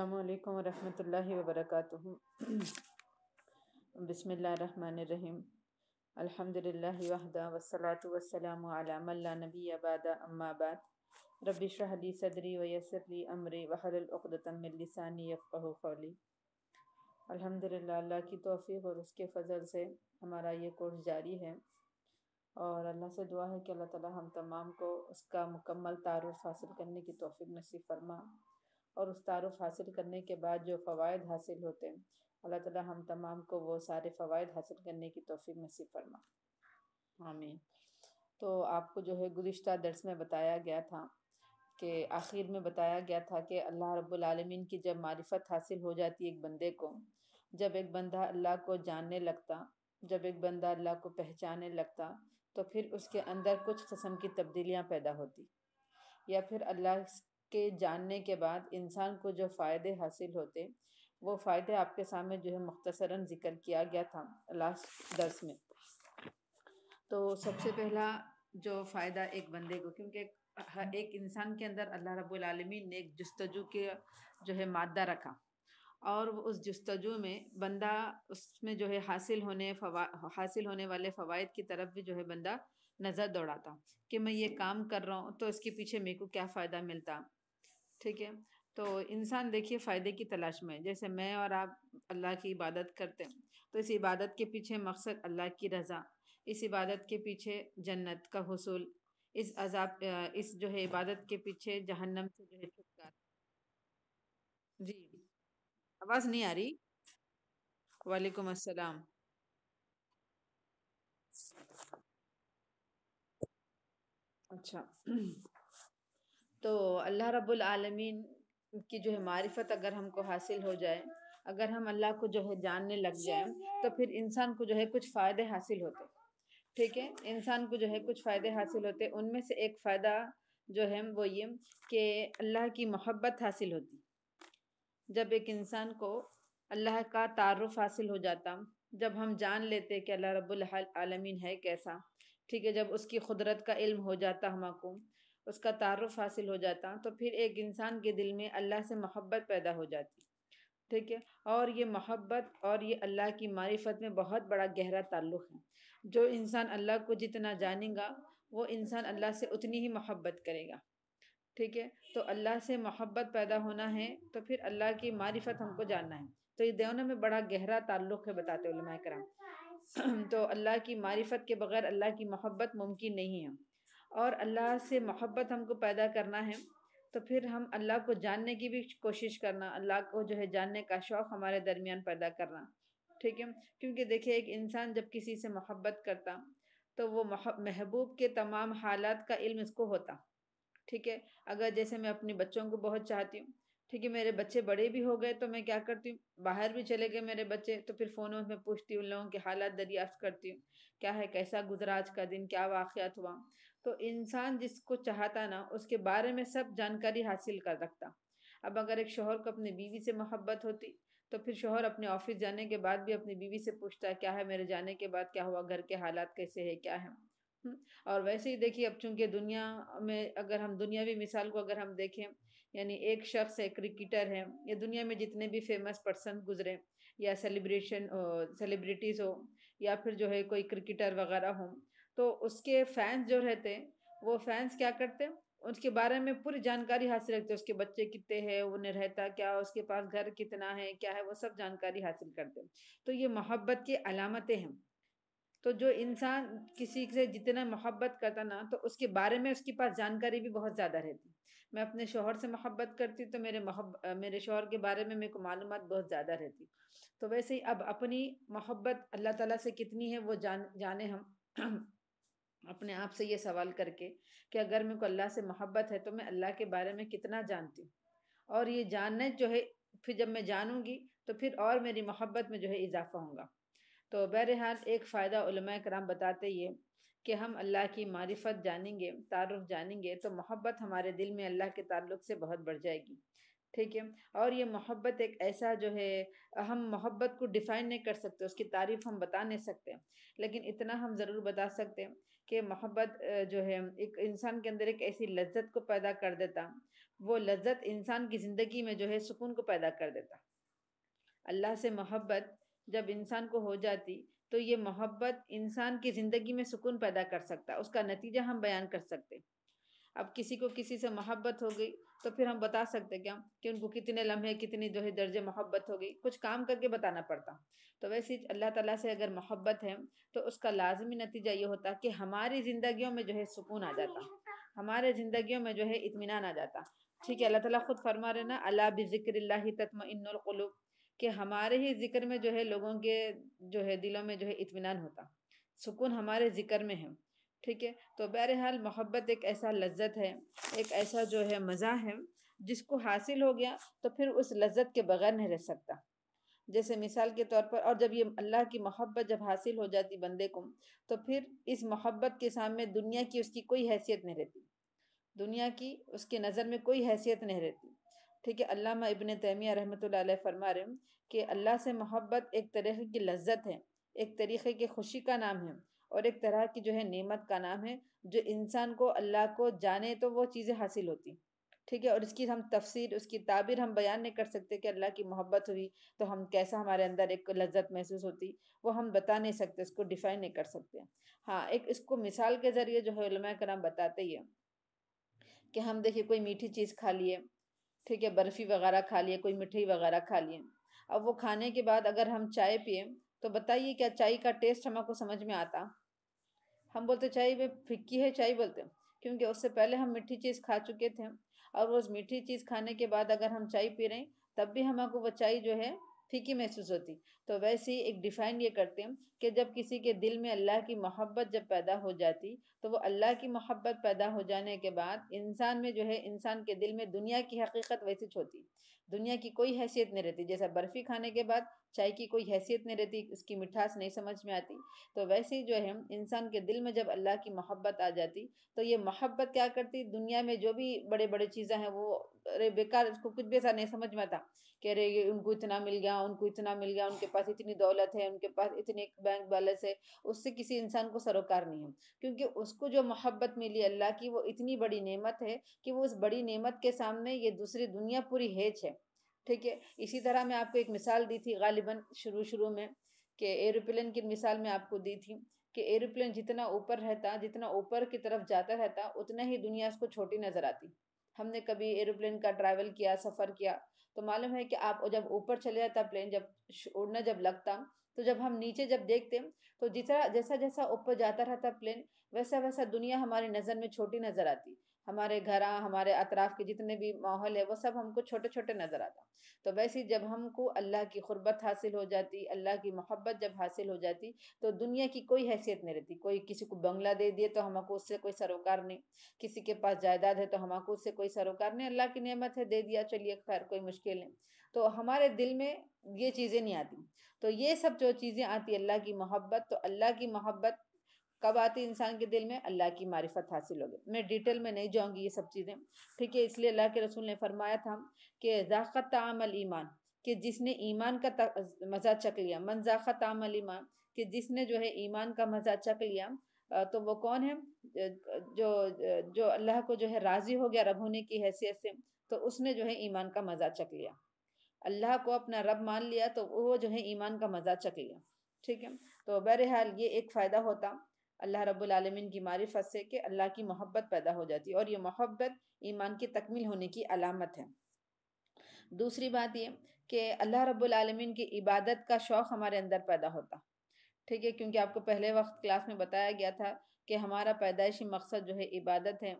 अल्लाम वरम वरक बसमीम अलहमदिल्ला वसलात वसलाम नबी अबाद अम्माबाद रबी शहली सदरी वयसरली अमरी वहलतमिलसानी फ़ौली अलहमदिल्ला की तोफ़ी और उसके फ़जल से हमारा ये कोर्स जारी है और अल्लाह से दुआ है कि अल्लाह ताली हम तमाम को उसका मुकम्मल तारफ़ हासिल करने की तोफ़ी नसीब फरमा और उस तारफ़ हासिल करने के बाद जो फ़वाद हासिल होते हैं अल्लाह ताला हम तमाम को वो सारे फ़वाद हासिल करने की तोफ़ी नसीब फरमा हामी तो आपको जो है गुज्त दर्स में बताया गया था कि आखिर में बताया गया था कि अल्लाह रब्लमीन की जब मारिफत हासिल हो जाती एक बंदे को जब एक बंदा अल्लाह को जानने लगता जब एक बंदा अल्लाह को पहचानने लगता तो फिर उसके अंदर कुछ कस्म की तब्दीलियाँ पैदा होती या फिर अल्लाह के जानने के बाद इंसान को जो फ़ायदे हासिल होते वो फ़ायदे आपके सामने जो है मुख्तसरा ज़िक्र किया गया था लास्ट दर्स में तो सबसे पहला जो फ़ायदा एक बंदे को क्योंकि एक इंसान के अंदर अल्लाह रबालमी ने एक जस्तजु के जो है मादा रखा और उस जस्तजू में बंदा उसमें जो है हासिल होने फवा हासिल होने वाले फ़वाद की तरफ भी जो है बंदा नज़र दौड़ाता कि मैं ये काम कर रहा हूँ तो इसके पीछे मेरे को क्या फ़ायदा मिलता ठीक है तो इंसान देखिए फ़ायदे की तलाश में जैसे मैं और आप अल्लाह की इबादत करते हैं तो इस इबादत के पीछे मकसद अल्लाह की रज़ा इस इबादत के पीछे जन्नत का हसूल इस अजाब इस जो है इबादत के पीछे जहन्नम से जो है छुटकारा जी आवाज़ नहीं आ रही वालेकुम अस्सलाम अच्छा तो अल्लाह रब्बुल आलमीन की जो है मारिफत अगर हमको हासिल हो जाए अगर हम अल्लाह को जो है जानने लग जाए तो फिर इंसान को जो है कुछ फ़ायदे हासिल होते ठीक है इंसान को जो है कुछ फ़ायदे हासिल होते उनमें से एक फ़ायदा जो है वो ये कि अल्लाह की मोहब्बत हासिल होती जब एक इंसान को अल्लाह का तारफ़ हासिल हो जाता जब हम जान लेते कि अल्लाह रब्बुल आलमीन है कैसा ठीक है जब उसकी कुदरत का इल्म हो जाता हमको उसका तारफ़ हासिल हो जाता तो फिर एक इंसान के दिल में अल्लाह से मोहब्बत पैदा हो जाती ठीक है और ये मोहब्बत और ये अल्लाह की मारिफत में बहुत बड़ा गहरा ताल्लुक़ है जो इंसान अल्लाह को जितना जानेगा वो इंसान अल्लाह से उतनी ही मोहब्बत करेगा ठीक है तो अल्लाह से मोहब्बत पैदा होना है तो फिर अल्लाह की मारिफत हमको जानना है तो ये दोनों में बड़ा गहरा ताल्लुक़ है बताते कराम तो अल्लाह की मारिफत के बगैर अल्लाह की मोहब्बत मुमकिन नहीं है और अल्लाह से मोहब्बत हमको पैदा करना है तो फिर हम अल्लाह को जानने की भी कोशिश करना अल्लाह को जो है जानने का शौक़ हमारे दरमियान पैदा करना ठीक है क्योंकि देखिए एक इंसान जब किसी से मोहब्बत करता तो वो महबूब के तमाम हालात का इल्म इसको होता ठीक है अगर जैसे मैं अपने बच्चों को बहुत चाहती हूँ ठीक है मेरे बच्चे बड़े भी हो गए तो मैं क्या करती हूँ बाहर भी चले गए मेरे बच्चे तो फिर फ़ोनों में पूछती हूँ उन लोगों के हालात दरियाफ्त करती हूँ क्या है कैसा गुजरा आज का दिन क्या वाक़ हुआ तो इंसान जिसको चाहता ना उसके बारे में सब जानकारी हासिल कर रखता अब अगर एक शोहर को अपनी बीवी से मोहब्बत होती तो फिर शोहर अपने ऑफिस जाने के बाद भी अपनी बीवी से पूछता क्या है मेरे जाने के बाद क्या हुआ घर के हालात कैसे है क्या है हम्म, और वैसे ही देखिए अब चूंकि दुनिया में अगर हम दुनियावी मिसाल को अगर हम देखें यानी एक शख्स है क्रिकेटर है या दुनिया में जितने भी फेमस पर्सन गुजरे या सेलिब्रेशन सेलिब्रिटीज़ हो या फिर जो है कोई क्रिकेटर वगैरह हो तो उसके फैंस जो रहते हैं वो फैंस क्या करते हैं उसके बारे में पूरी जानकारी हासिल रखते उसके बच्चे कितने हैं उन्हें रहता क्या उसके पास घर कितना है क्या है वो सब जानकारी हासिल करते तो ये मोहब्बत की अलामतें हैं तो जो इंसान किसी से जितना मोहब्बत करता ना तो उसके बारे में उसके पास जानकारी भी बहुत ज़्यादा रहती मैं अपने शोहर से मोहब्बत करती तो मेरे मोहब्ब मेरे शोहर के बारे में मेरे को मालूम बहुत ज़्यादा रहती तो वैसे ही अब अपनी मोहब्बत अल्लाह ताला से कितनी है वो जान जाने हम अपने आप से ये सवाल करके कि अगर मेरे को अल्लाह से मोहब्बत है तो मैं अल्लाह के बारे में कितना जानती हूँ और ये जानने जो है फिर जब मैं जानूँगी तो फिर और मेरी मोहब्बत में जो है इजाफा होगा तो बहरहाल एक फ़ायदा कराम बताते ये कि हम अल्लाह की मारिफत जानेंगे तारुफ जानेंगे तो मोहब्बत हमारे दिल में अल्लाह के ताल्लुक से बहुत बढ़ जाएगी ठीक है और ये मोहब्बत एक ऐसा जो है हम मोहब्बत को डिफ़ाइन नहीं कर सकते उसकी तारीफ हम बता नहीं सकते लेकिन इतना हम ज़रूर बता सकते हैं कि मोहब्बत जो है एक इंसान के अंदर एक ऐसी लज्जत को पैदा कर देता वो लज्जत इंसान की ज़िंदगी में जो है सुकून को पैदा कर देता अल्लाह से मोहब्बत जब इंसान को हो जाती तो ये मोहब्बत इंसान की ज़िंदगी में सुकून पैदा कर सकता उसका नतीजा हम बयान कर सकते अब किसी को किसी से मोहब्बत हो गई तो फिर हम बता सकते क्या कि उनको कितने लम्हे कितनी जो है दर्ज मोहब्बत होगी कुछ काम करके बताना पड़ता तो वैसे अल्लाह ताला से अगर मोहब्बत है तो उसका लाजमी नतीजा ये होता कि हमारी ज़िंदगियों में जो है सुकून आ जाता हमारे ज़िंदगियों में जो है इतमान आ जाता ठीक है अल्लाह ताला खुद फरमा रहे ना अला बिक्र तत्मिनकलूब कि हमारे ही ज़िक्र में जो है लोगों के जो है दिलों में जो है इतमान होता सुकून हमारे ज़िक्र में है ठीक है तो बहरहाल मोहब्बत एक ऐसा लज्जत है एक ऐसा जो है मज़ा है जिसको हासिल हो गया तो फिर उस लज्जत के बगैर नहीं रह सकता जैसे मिसाल के तौर पर और जब ये अल्लाह की मोहब्बत जब हासिल हो जाती बंदे को तो फिर इस मोहब्बत के सामने दुनिया की उसकी कोई हैसियत नहीं रहती दुनिया की उसके नज़र में कोई हैसियत नहीं रहती ठीक है अल्लाह इबन तैमिया रहमत फरमा रहे कि अल्लाह से मोहब्बत एक तरह की लज्जत है एक तरीक़े की खुशी का नाम है और एक तरह की जो है नेमत का नाम है जो इंसान को अल्लाह को जाने तो वो चीज़ें हासिल होती ठीक है और इसकी हम तफसीर उसकी ताबीर हम बयान नहीं कर सकते कि अल्लाह की मोहब्बत हुई तो हम कैसा हमारे अंदर एक लज्जत महसूस होती वो हम बता नहीं सकते इसको डिफ़ाइन नहीं कर सकते हाँ एक इसको मिसाल के ज़रिए जो है कराम बताते ही कि हम देखिए कोई मीठी चीज़ खा लिए ठीक है बर्फ़ी वगैरह खा लिए कोई मिठाई वगैरह खा लिए अब वो खाने के बाद अगर हम चाय पिए तो बताइए क्या चाय का टेस्ट हमको समझ में आता हम बोलते चाय वे फिक्की है चाय बोलते क्योंकि उससे पहले हम मीठी चीज़ खा चुके थे और वो मीठी चीज़ खाने के बाद अगर हम चाय पी रहे हैं तब भी हमको वो चाय जो है फीकी महसूस होती तो वैसे ही एक डिफ़ाइन ये करते हैं कि जब किसी के दिल में अल्लाह की मोहब्बत जब पैदा हो जाती तो वो अल्लाह की मोहब्बत पैदा हो जाने के बाद इंसान में जो है इंसान के दिल में दुनिया की हकीकत वैसी छोती दुनिया की कोई हैसियत नहीं रहती जैसा बर्फ़ी खाने के बाद चाय की कोई हैसियत नहीं रहती उसकी मिठास नहीं समझ में आती तो वैसे ही जो है इंसान के दिल में जब अल्लाह की मोहब्बत आ जाती तो ये मोहब्बत क्या करती दुनिया में जो भी बड़े बड़े चीज़ें हैं वो अरे बेकार उसको कुछ भी ऐसा नहीं समझ में आता कह रहे उनको इतना मिल गया उनको इतना मिल गया उनके पास इतनी दौलत है उनके पास इतने बैंक बैलेंस है उससे किसी इंसान को सरोकार नहीं है क्योंकि उसको जो मोहब्बत मिली अल्लाह की वो इतनी बड़ी नेमत है कि वो उस बड़ी नेमत के सामने ये दूसरी दुनिया पूरी हेच है ठीक है इसी तरह मैं आपको एक मिसाल दी थी गालिबा शुरू शुरू में कि एरोप्लेन की मिसाल मैं आपको दी थी कि एरोप्लेन जितना ऊपर रहता जितना ऊपर की तरफ जाता रहता उतना ही दुनिया उसको छोटी नज़र आती हमने कभी एरोप्लेन का ट्रैवल किया सफ़र किया तो मालूम है कि आप जब ऊपर चले जाता प्लेन जब उड़ना जब लगता तो जब हम नीचे जब देखते तो जितना जैसा जैसा ऊपर जाता रहता प्लेन वैसा वैसा दुनिया हमारी नज़र में छोटी नज़र आती हमारे घर हमारे अतराफ़ के जितने भी माहौल है वो सब हमको छोटे छोटे नज़र आता तो वैसे ही जब हमको अल्लाह की खुरबत हासिल हो जाती अल्लाह की मोहब्बत जब हासिल हो जाती तो दुनिया की कोई हैसियत नहीं रहती कोई किसी को बंगला दे दिए तो हमको उससे कोई सरोकार नहीं किसी के पास जायदाद है तो हमको उससे कोई सरोकार नहीं अल्लाह की नेमत है दे दिया चलिए खैर कोई मुश्किल नहीं तो हमारे दिल में ये चीज़ें नहीं आती तो ये सब जो चीज़ें आती अल्लाह की मोहब्बत तो अल्लाह की मोहब्बत कब आती इंसान के दिल में अल्लाह की मारिफत हासिल होगी मैं डिटेल में नहीं जाऊँगी ये सब चीज़ें ठीक है इसलिए अल्लाह के रसूल ने फरमाया था कि जाक़त तामल ईमान कि जिसने ईमान का मज़ा चख लिया मन जाक़त तामल ईमान कि जिसने जो है ईमान का मज़ा चख लिया तो वो कौन है जो जो अल्लाह को जो है राज़ी हो गया रब होने की हैसियत से तो उसने जो है ईमान का मज़ा चख लिया अल्लाह को अपना रब मान लिया तो वो जो है ईमान का मज़ा चख लिया ठीक है तो बहरहाल ये एक फ़ायदा होता अल्लाह रब्लम की मारिफत से कि अल्लाह की मोहब्बत पैदा हो जाती है और ये मोहब्बत ईमान की तकमील होने की अलामत है दूसरी बात ये कि अल्लाह रब्लम की इबादत का शौक़ हमारे अंदर पैदा होता ठीक है क्योंकि आपको पहले वक्त क्लास में बताया गया था कि हमारा पैदाइशी मकसद जो है इबादत है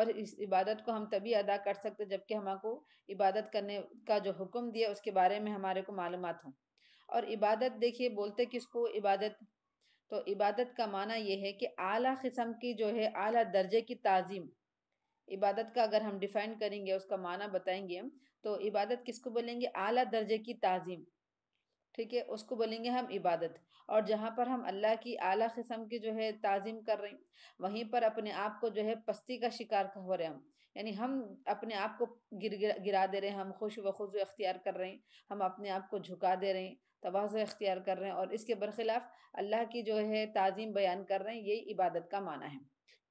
और इस इबादत को हम तभी अदा कर सकते जबकि हमको इबादत करने का जो हुक्म दिया उसके बारे में हमारे को मालूम हो और इबादत देखिए बोलते किसको इबादत तो इबादत का माना यह है कि आला किस्म की जो है आला दर्जे की तज़ीम इबादत का अगर हम डिफ़ाइन करेंगे उसका माना बताएंगे हम तो इबादत किसको बोलेंगे आला दर्जे की तज़ीम ठीक है उसको बोलेंगे हम इबादत और जहाँ पर हम अल्लाह की आला किस्म की जो है तज़ीम कर रहे हैं वहीं पर अपने आप को जो है पस्ती का शिकार हो रहे हैं हम यानी हम अपने आप को गिर गिरा दे रहे हैं हम खुश व खुश अख्तियार कर रहे हैं हम अपने आप को झुका दे रहे हैं तबाह अख्तियार कर रहे हैं और इसके बरखिलाफ अल्लाह की जो है ताज़ीम बयान कर रहे हैं यही इबादत का माना है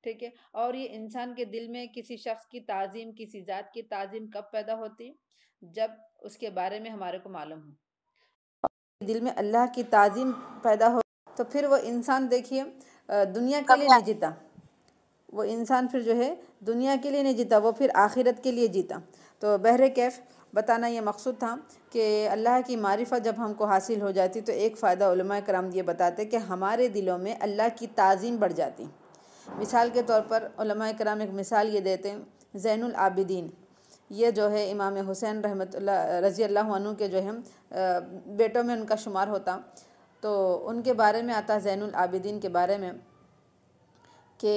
ठीक है और ये इंसान के दिल में किसी शख्स की ताज़ीम किसी ज़ात की ताज़ीम कब पैदा होती है जब उसके बारे में हमारे को मालूम हो दिल में अल्लाह की ताज़ीम पैदा हो तो फिर वो इंसान देखिए दुनिया के लिए नहीं जीता वो इंसान फिर जो है दुनिया के लिए नहीं जीता वो फिर आखिरत के लिए जीता तो बहर कैफ़ बताना ये मकसूद था कि अल्लाह की मारिफा जब हमको हासिल हो जाती तो एक फ़ायदा कराम ये बताते कि हमारे दिलों में अल्लाह की ताज़ीम बढ़ जाती मिसाल के तौर पर कराम एक मिसाल ये देते हैं ज़ैन आबिदीन ये जो है इमाम हुसैन रहमत रज़ी अल्लाह के जो है बेटों में उनका शुमार होता तो उनके बारे में आता ज़ैन आबिदीन के बारे में कि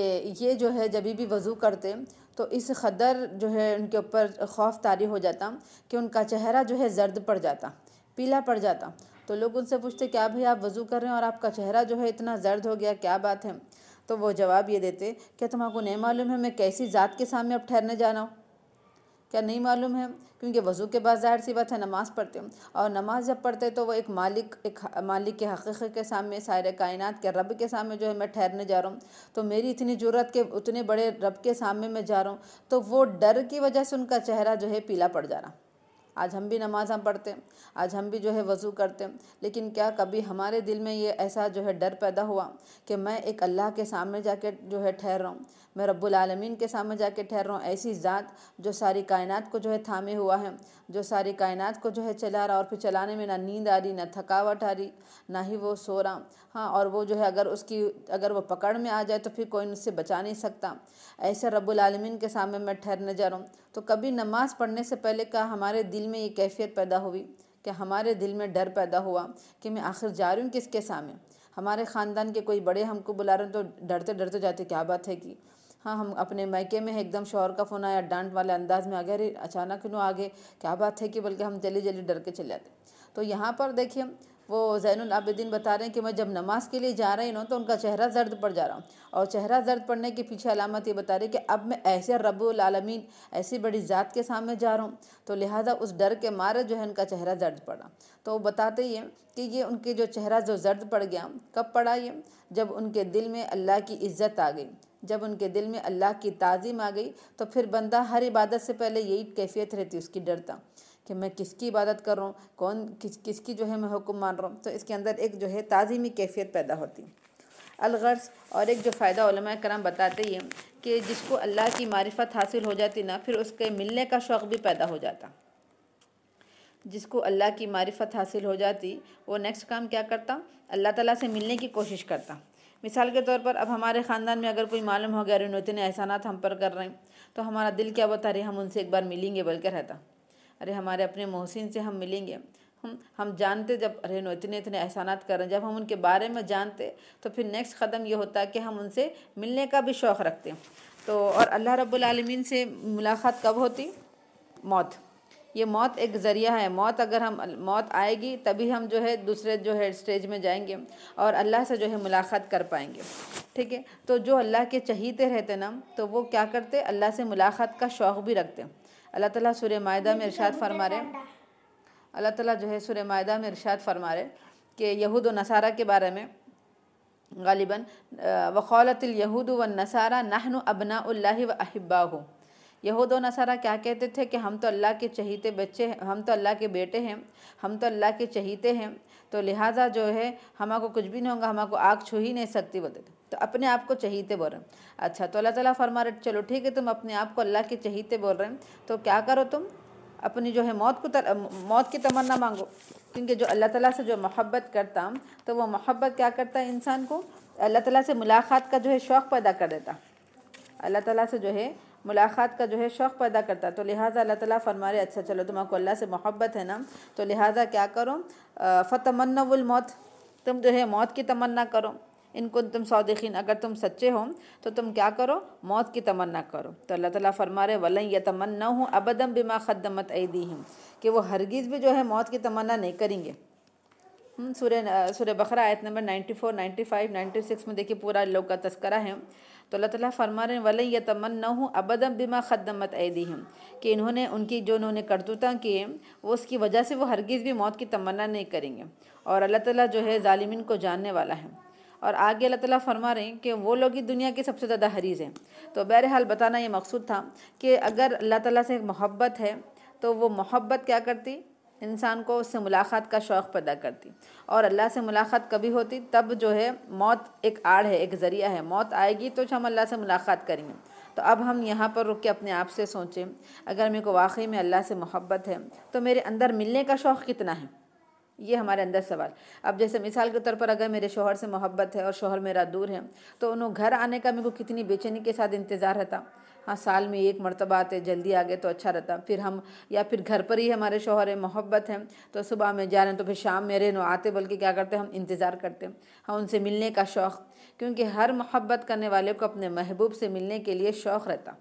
ये जो है जब भी वज़ू करते तो इस खदर जो है उनके ऊपर खौफ तारी हो जाता कि उनका चेहरा जो है जर्द पड़ जाता पीला पड़ जाता तो लोग उनसे पूछते क्या भाई आप वज़ू कर रहे हैं और आपका चेहरा जो है इतना जर्द हो गया क्या बात है तो वो जवाब ये देते क्या तुम आपको नहीं मालूम है मैं कैसी ज़ात के सामने अब ठहरने जाना हूँ क्या नहीं मालूम है क्योंकि वज़ू के बाद ज़ाहिर सी बात है नमाज़ पढ़ते हैं और नमाज़ जब पढ़ते हैं तो वो एक मालिक एक मालिक के हकीक़े के सामने सारे कायनात के रब के सामने जो है मैं ठहरने जा रहा हूँ तो मेरी इतनी ज़रूरत के उतने बड़े रब के सामने मैं जा रहा हूँ तो वो डर की वजह से उनका चेहरा जो है पीला पड़ जा रहा आज हम भी नमाज हम पढ़ते आज हम भी जो है वज़ू करते लेकिन क्या कभी हमारे दिल में ये ऐसा जो है डर पैदा हुआ कि मैं एक अल्लाह के सामने जाके जो है ठहर रहा हूँ मैं रब्बुल आलमीन के सामने जाके ठहर रहा हूँ ऐसी ज़ात जो सारी कायनात को जो है थामे हुआ है जो सारी कायनात को जो है चला रहा और फिर चलाने में ना नींद आ रही ना थकावट आ रही ना ही वो सो रहा हाँ और वो जो है अगर उसकी अगर वो पकड़ में आ जाए तो फिर कोई उससे बचा नहीं सकता ऐसे रब्बुल आलमीन के सामने मैं ठहरने जा रहा हूँ तो कभी नमाज़ पढ़ने से पहले का हमारे दिल में ये कैफियत पैदा हुई कि हमारे दिल में डर पैदा हुआ कि मैं आखिर जा रही हूँ किसके सामने हमारे ख़ानदान के कोई बड़े हमको बुला रहे हैं तो डरते डरते जाते क्या बात है कि हाँ हम अपने मैके में एकदम शोर का फ़ोन आया डांट वाले अंदाज में आ गया अरे अचानक क्यों आ गए क्या बात है कि बल्कि हम जल्दी जल्दी डर के चले जाते तो यहाँ पर देखिए वो जैन आबिदीन बता रहे हैं कि मैं जब नमाज के लिए जा रही हूँ तो उनका चेहरा जर्द पड़ जा रहा हूँ और चेहरा जर्द पड़ने के पीछे अलामत ये बता रही कि अब मैं ऐसे रबालमीन ऐसी बड़ी ज़ात के सामने जा रहा हूँ तो लिहाजा उस डर के मारे जो है उनका चेहरा जर्द पड़ा तो वो बताते ये कि ये उनके जो चेहरा जो जर्द पड़ गया कब पड़ा ये जब उनके दिल में अल्लाह की इज़्ज़त आ गई जब उनके दिल में अल्लाह की ताज़ीम आ गई तो फिर बंदा हर इबादत से पहले यही कैफियत रहती उसकी डरता कि मैं किसकी इबादत कर रहा हूँ कौन किस किसकी जो है मैं हुक्म मान रहा हूँ तो इसके अंदर एक जो है ताज़ीमी कैफियत पैदा होती अलगर्ज और एक जो फ़ायदा कराम बताते हैं कि जिसको अल्लाह की मारिफत हासिल हो जाती ना फिर उसके मिलने का शौक़ भी पैदा हो जाता जिसको अल्लाह की मारिफत हासिल हो जाती वो नेक्स्ट काम क्या करता अल्लाह ताला से मिलने की कोशिश करता मिसाल के तौर पर अब हमारे ख़ानदान में अगर कोई मालूम हो गया अरे उन्होंने हम पर कर रहे हैं तो हमारा दिल क्या बता रहे हम उनसे एक बार मिलेंगे बल्कि रहता अरे हमारे अपने मोहसिन से हम मिलेंगे हम हम जानते जब अरे नो इतने इतने एहसानात कर रहे हैं जब हम उनके बारे में जानते तो फिर नेक्स्ट कदम ये होता है कि हम उनसे मिलने का भी शौक़ रखते हैं तो और अल्लाह रब्बुल आलमीन से मुलाकात कब होती मौत ये मौत एक ज़रिया है मौत अगर हम मौत आएगी तभी हम जो है दूसरे जो है स्टेज में जाएंगे और अल्लाह से जो है मुलाकात कर पाएंगे ठीक है तो जो अल्लाह के चहीते रहते ना तो वो क्या करते अल्लाह से मुलाकात का शौक़ भी रखते अल्लाह ताला सूर्य मायदा में इरशाद तो फरमा रहे अल्लाह ताला जो है सूर्य मायदा में इरशाद फरमा रहे कि यहूद व नसारा के बारे में गालिबा यहूद व नसारा नाहन अबना व अहिब्बा हो यहूद नसारा क्या कहते थे कि हम तो अल्लाह के चहीते बच्चे हैं हम तो अल्लाह के बेटे हैं हम तो अल्लाह के चहीते हैं तो लिहाजा जो है हमारे कुछ भी नहीं होगा हमारे आग छू ही नहीं सकती बोलते थे तो अपने आप को चहीते बोल रहे हैं अच्छा तो अल्लाह ताला फरमा रहे चलो ठीक है तुम अपने आप को अल्लाह के चहीते बोल रहे हैं तो क्या करो तुम अपनी जो है मौत को तर, मौत की तमन्ना मांगो क्योंकि जो अल्लाह ताला से जो मोहब्बत करता तो वो मोहब्बत क्या करता है इंसान को अल्लाह ताला से मुलाकात का जो है शौक़ पैदा कर देता अल्लाह ताला से जो है मुलाकात का जो है शौक़ पैदा करता तो लिहाजा अल्लाह ताला फरमा रहे अच्छा चलो तुमको अल्लाह से मोहब्बत है ना तो लिहाजा क्या करो मौत तुम जो है मौत की तमन्ना करो इनको तुम सौदिन अगर तुम सच्चे हो तो तुम क्या करो मौत की तमन्ना करो तो अल्लाह ताला फरमा रहे वलन या तमन्ना हूँ अबदम बिमा खदमत ऐदी हूँ कि वो हरगिज़ भी जो है मौत की तमन्ना नहीं करेंगे सूर्य सूर्य बकरा आयत number ninety four ninety five ninety six में देखिए पूरा लोग का तस्करा है तो अल्लाह ताला फरमा रहे वल या तमन्ना हूँ अबदम बिमा खदमत ऐदी हम कि इन्होंने उनकी जो उन्होंने करतूता किए वो उसकी वजह से वो हरगिज़ भी मौत की तमन्ना नहीं करेंगे और अल्लाह ताला जो है ालिमिन को जानने वाला है और आगे अल्लाह ताला फरमा रहे हैं कि वो लोग ही दुनिया के सबसे ज़्यादा हरीज हैं तो बहरहाल बताना ये मकसूद था कि अगर अल्लाह ताला से मोहब्बत है तो वो मोहब्बत क्या करती इंसान को उससे मुलाकात का शौक़ पैदा करती और अल्लाह से मुलाकात कभी होती तब जो है मौत एक आड़ है एक ज़रिया है मौत आएगी तो हम अल्लाह से मुलाकात करेंगे तो अब हम यहाँ पर रुक के अपने आप से सोचें अगर मेरे को वाकई में अल्लाह से मोहब्बत है तो मेरे अंदर मिलने का शौक़ कितना है ये हमारे अंदर सवाल अब जैसे मिसाल के तौर पर अगर मेरे शोहर से मोहब्बत है और शोहर मेरा दूर है तो उन्होंने घर आने का मेरे को कितनी बेचैनी के साथ इंतज़ार रहता हाँ साल में एक मरतबा आते जल्दी आ गए तो अच्छा रहता फिर हम या फिर घर पर ही हमारे शोहर है मोहब्बत है तो सुबह में जा रहे हैं तो फिर शाम मेरे नो आते बल्कि क्या करते हम इंतज़ार करते हैं हाँ उनसे मिलने का शौक़ क्योंकि हर मोहब्बत करने वाले को अपने महबूब से मिलने के लिए शौक़ रहता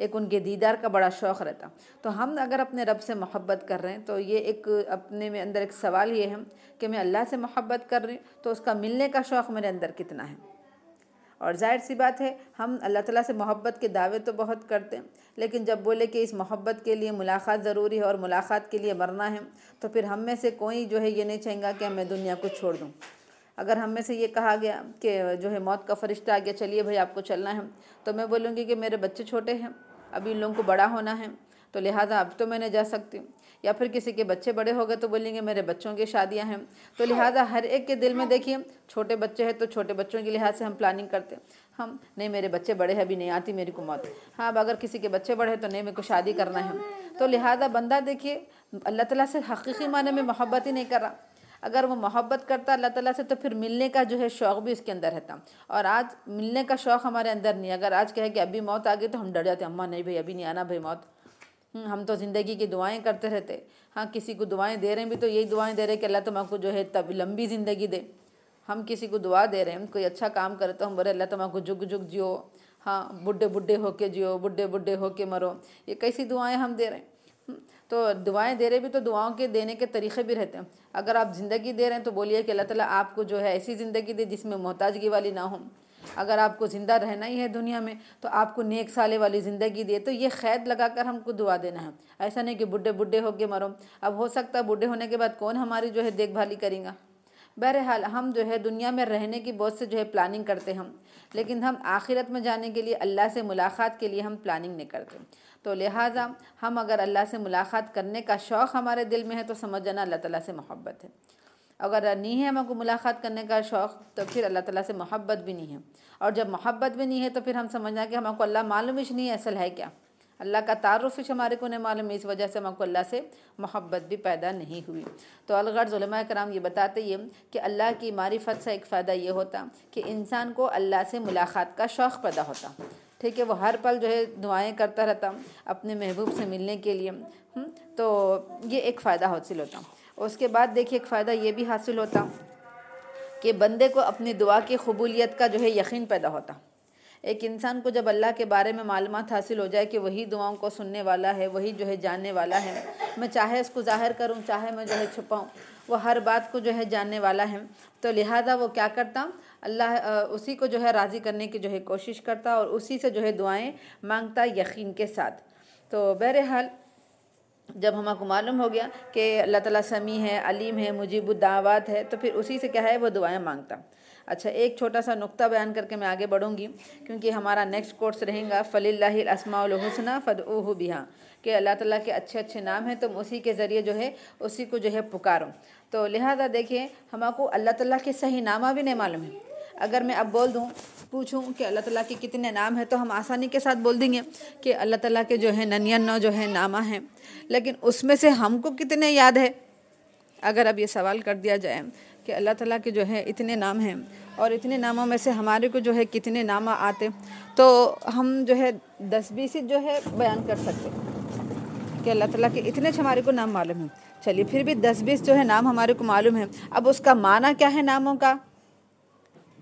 एक उनके दीदार का बड़ा शौक़ रहता तो हम अगर अपने रब से मोहब्बत कर रहे हैं तो ये एक अपने में अंदर एक सवाल ये है कि मैं अल्लाह से मोहब्बत कर रही हूँ तो उसका मिलने का शौक़ मेरे अंदर कितना है और जाहिर सी बात है हम अल्लाह ताला से मोहब्बत के दावे तो बहुत करते हैं लेकिन जब बोले कि इस मोहब्बत के लिए मुलाकात ज़रूरी है और मुलाकात के लिए मरना है तो फिर हम में से कोई जो है ये नहीं चाहेंगा कि मैं दुनिया को छोड़ दूँ अगर हम में से ये कहा गया कि जो है मौत का फरिश्ता आ गया चलिए भाई आपको चलना है तो मैं बोलूँगी कि मेरे बच्चे छोटे हैं अभी इन लोगों को बड़ा होना है तो लिहाजा अब तो मैं नहीं जा सकती हूँ या फिर किसी के बच्चे बड़े हो गए तो बोलेंगे मेरे बच्चों की शादियां हैं तो लिहाजा हर एक के दिल में देखिए छोटे बच्चे हैं तो छोटे बच्चों के लिहाज से हम प्लानिंग करते हैं हम नहीं मेरे बच्चे बड़े हैं अभी नहीं आती मेरे को मौत हाँ अब अगर किसी के बच्चे बड़े हैं तो नहीं मेरे को शादी करना है तो लिहाजा बंदा देखिए अल्लाह तला से हकीकी माने में मोहब्बत ही नहीं कर रहा अगर वो मोहब्बत करता अल्लाह ताला से तो फिर मिलने का जो है शौक़ भी उसके अंदर रहता और आज मिलने का शौक़ हमारे अंदर नहीं अगर आज कहे कि अभी मौत आ गई तो हम डर जाते अम्मा नहीं भाई अभी नहीं आना भाई मौत हम्म, हम तो ज़िंदगी की दुआएं करते रहते हाँ किसी को दुआएं दे रहे हैं भी तो यही दुआएं दे रहे हैं कि अल्लाह तुम्हारा तो को जो है तब लंबी ज़िंदगी दे हम किसी को दुआ दे रहे हैं कोई अच्छा काम करे तो हम बोले अल्लाह तुम्हारा तो को जुग जुग जियो हाँ बुढ़े बुढ़े होके जियो बुढ़े बुढ़े होके मरो ये कैसी दुआएं हम दे रहे हैं हम्म, तो दुआएं दे रहे भी तो दुआओं के देने के तरीक़े भी रहते हैं अगर आप ज़िंदगी दे रहे हैं तो बोलिए कि अल्लाह ताला आपको जो है ऐसी ज़िंदगी दे जिसमें मोहताजगी वाली ना हो अगर आपको ज़िंदा रहना ही है दुनिया में तो आपको नेक साले वाली ज़िंदगी दे तो ये ख़ैद लगा कर हमको दुआ देना है ऐसा नहीं कि बुढ़े बुढ़े हो गए मरो अब हो सकता है बुढ़े होने के बाद कौन हमारी जो है देखभाली करेगा बहरहाल हम जो है दुनिया में रहने की बहुत से जो है प्लानिंग करते हम लेकिन हम आखिरत में जाने के लिए अल्लाह से मुलाकात के लिए हम प्लानिंग नहीं करते तो लिहाजा हम अगर अल्लाह से मुलाकात करने का शौक़ हमारे दिल में है तो समझ जाना अल्लाह ताला से मोहब्बत है अगर नहीं है हमको मुलाकात करने का शौक़ तो फिर अल्लाह ताला से मोहब्बत भी नहीं है और जब मोहब्बत भी नहीं है तो फिर हम समझना कि हमको अल्लाह मालूम ही नहीं है असल है क्या अल्लाह का तारफ़ हमारे को नहीं मालूम है इस वजह से हमको अल्लाह से मोहब्बत भी पैदा नहीं हुई तो अलगर्ज़मा कराम ये बताते ये कि अल्लाह की मारिफत से एक फ़ायदा ये होता कि इंसान को अल्लाह से मुलाकात का शौक़ पैदा होता ठीक है वो हर पल जो है दुआएं करता रहता अपने महबूब से मिलने के लिए हम्म, तो ये एक फ़ायदा हासिल होता उसके बाद देखिए एक फ़ायदा ये भी हासिल होता कि बंदे को अपनी दुआ की कबूलीत का जो है यकीन पैदा होता एक इंसान को जब अल्लाह के बारे में मालूम हासिल हो जाए कि वही दुआओं को सुनने वाला है वही जो है जानने वाला है मैं चाहे इसको जाहिर करूँ चाहे मैं जो है छुपाऊँ वो हर बात को जो है जानने वाला है तो लिहाजा वो क्या करता अल्लाह उसी को जो है राज़ी करने की जो है कोशिश करता और उसी से जो है दुआएँ मांगता यकीन के साथ तो बहरहाल जब हमको मालूम हो गया कि अल्लाह ताला समी है अलीम है मुजीबुद्दावात है तो फिर उसी से क्या है वो दुआएं मांगता अच्छा एक छोटा सा नुक्ता बयान करके मैं आगे बढ़ूँगी क्योंकि हमारा नेक्स्ट कोर्स रहेगा फ़द फ़दऊह बिहा कि अल्लाह ताला के अच्छे अच्छे नाम हैं तुम तो उसी के ज़रिए जो है उसी को जो है पुकारो तो लिहाजा देखिए हमको अल्लाह ताला के सही नामा भी नहीं मालूम है अगर मैं अब बोल दूँ पूछूँ कि अल्लाह ताला के कितने नाम हैं तो हम आसानी के साथ बोल देंगे कि अल्लाह ताला के जो है नन्यानौ जो है नामा हैं लेकिन उसमें से हमको कितने याद है अगर अब ये सवाल कर दिया जाए कि अल्लाह ताला के जो है इतने नाम हैं और इतने नामों में से हमारे को जो है कितने नाम आते तो हम जो है दस बीस जो है बयान कर सकते कि अल्लाह ताला के इतने हमारे को नाम मालूम है चलिए फिर भी दस बीस जो है नाम हमारे को मालूम है अब उसका माना क्या है नामों का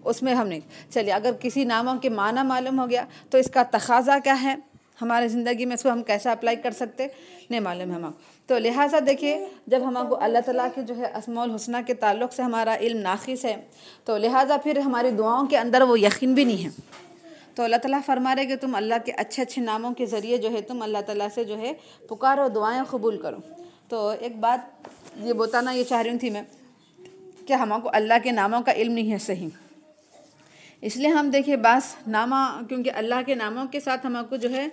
उसमें हम नहीं चलिए अगर किसी नामों के माना मालूम हो गया तो इसका तकाजा क्या है हमारे ज़िंदगी में इसको हम कैसे अप्लाई कर सकते नहीं मालूम है हम तो लिहाजा देखिए जब हमको अल्लाह ताला के जो है असमौल हसना के ताल्लुक से हमारा इल्म नाखिस है तो लिहाजा फिर हमारी दुआओं के अंदर वो यकीन भी नहीं है तो अल्लाह ताला फरमा रहे कि तुम अल्लाह के अच्छे अच्छे नामों के ज़रिए जो है तुम अल्लाह ताला से जो है पुकारो दुआएँ कबूल करो तो एक बात ये बताना ये चाह रही थी मैं कि हमको अल्लाह के नामों का इल्म नहीं है सही इसलिए हम देखिए बास नामा क्योंकि अल्लाह के नामों के साथ हमको जो है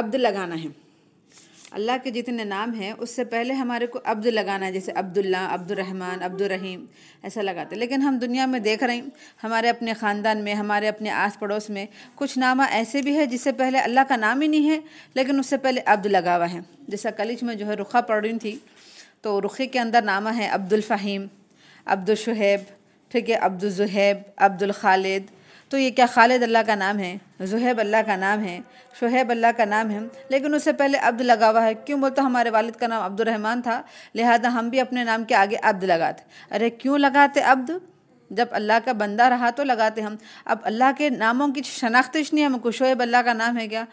अब्द लगाना है अल्लाह के जितने नाम हैं उससे पहले हमारे को अब्द लगाना है जैसे अब्दुल्ला अब्दुलरहमान अब्दुलरहीम ऐसा लगाते लेकिन हम दुनिया में देख रहे हैं हमारे अपने ख़ानदान में हमारे अपने आस पड़ोस में कुछ नामा ऐसे भी है जिससे पहले अल्लाह का नाम ही नहीं है लेकिन उससे पहले अब्द लगा हुआ है जैसा कलिज में जो है रुखा पढ़ रही थी तो रुखे के अंदर नामा है अब्दुलफ़हीम अब्दुलशहब ठीक है अब्दुल ज़ुहैब अब्दुल खालिद तो ये क्या खालिद अल्लाह का नाम है ज़ुहैब अल्लाह का नाम है शुहैब अल्लाह का नाम है लेकिन उससे पहले अब्द लगा हुआ है क्यों बोलते हमारे वालिद का नाम अब्दुलरहमान था लिहाजा हम भी अपने नाम के आगे अब्द लगाते अरे क्यों लगाते अब्द जब अल्लाह का बंदा रहा तो लगाते हम अब अल्लाह के नामों की शनाख्त नहीं है हमको शुहैब अल्लाह का नाम है क्या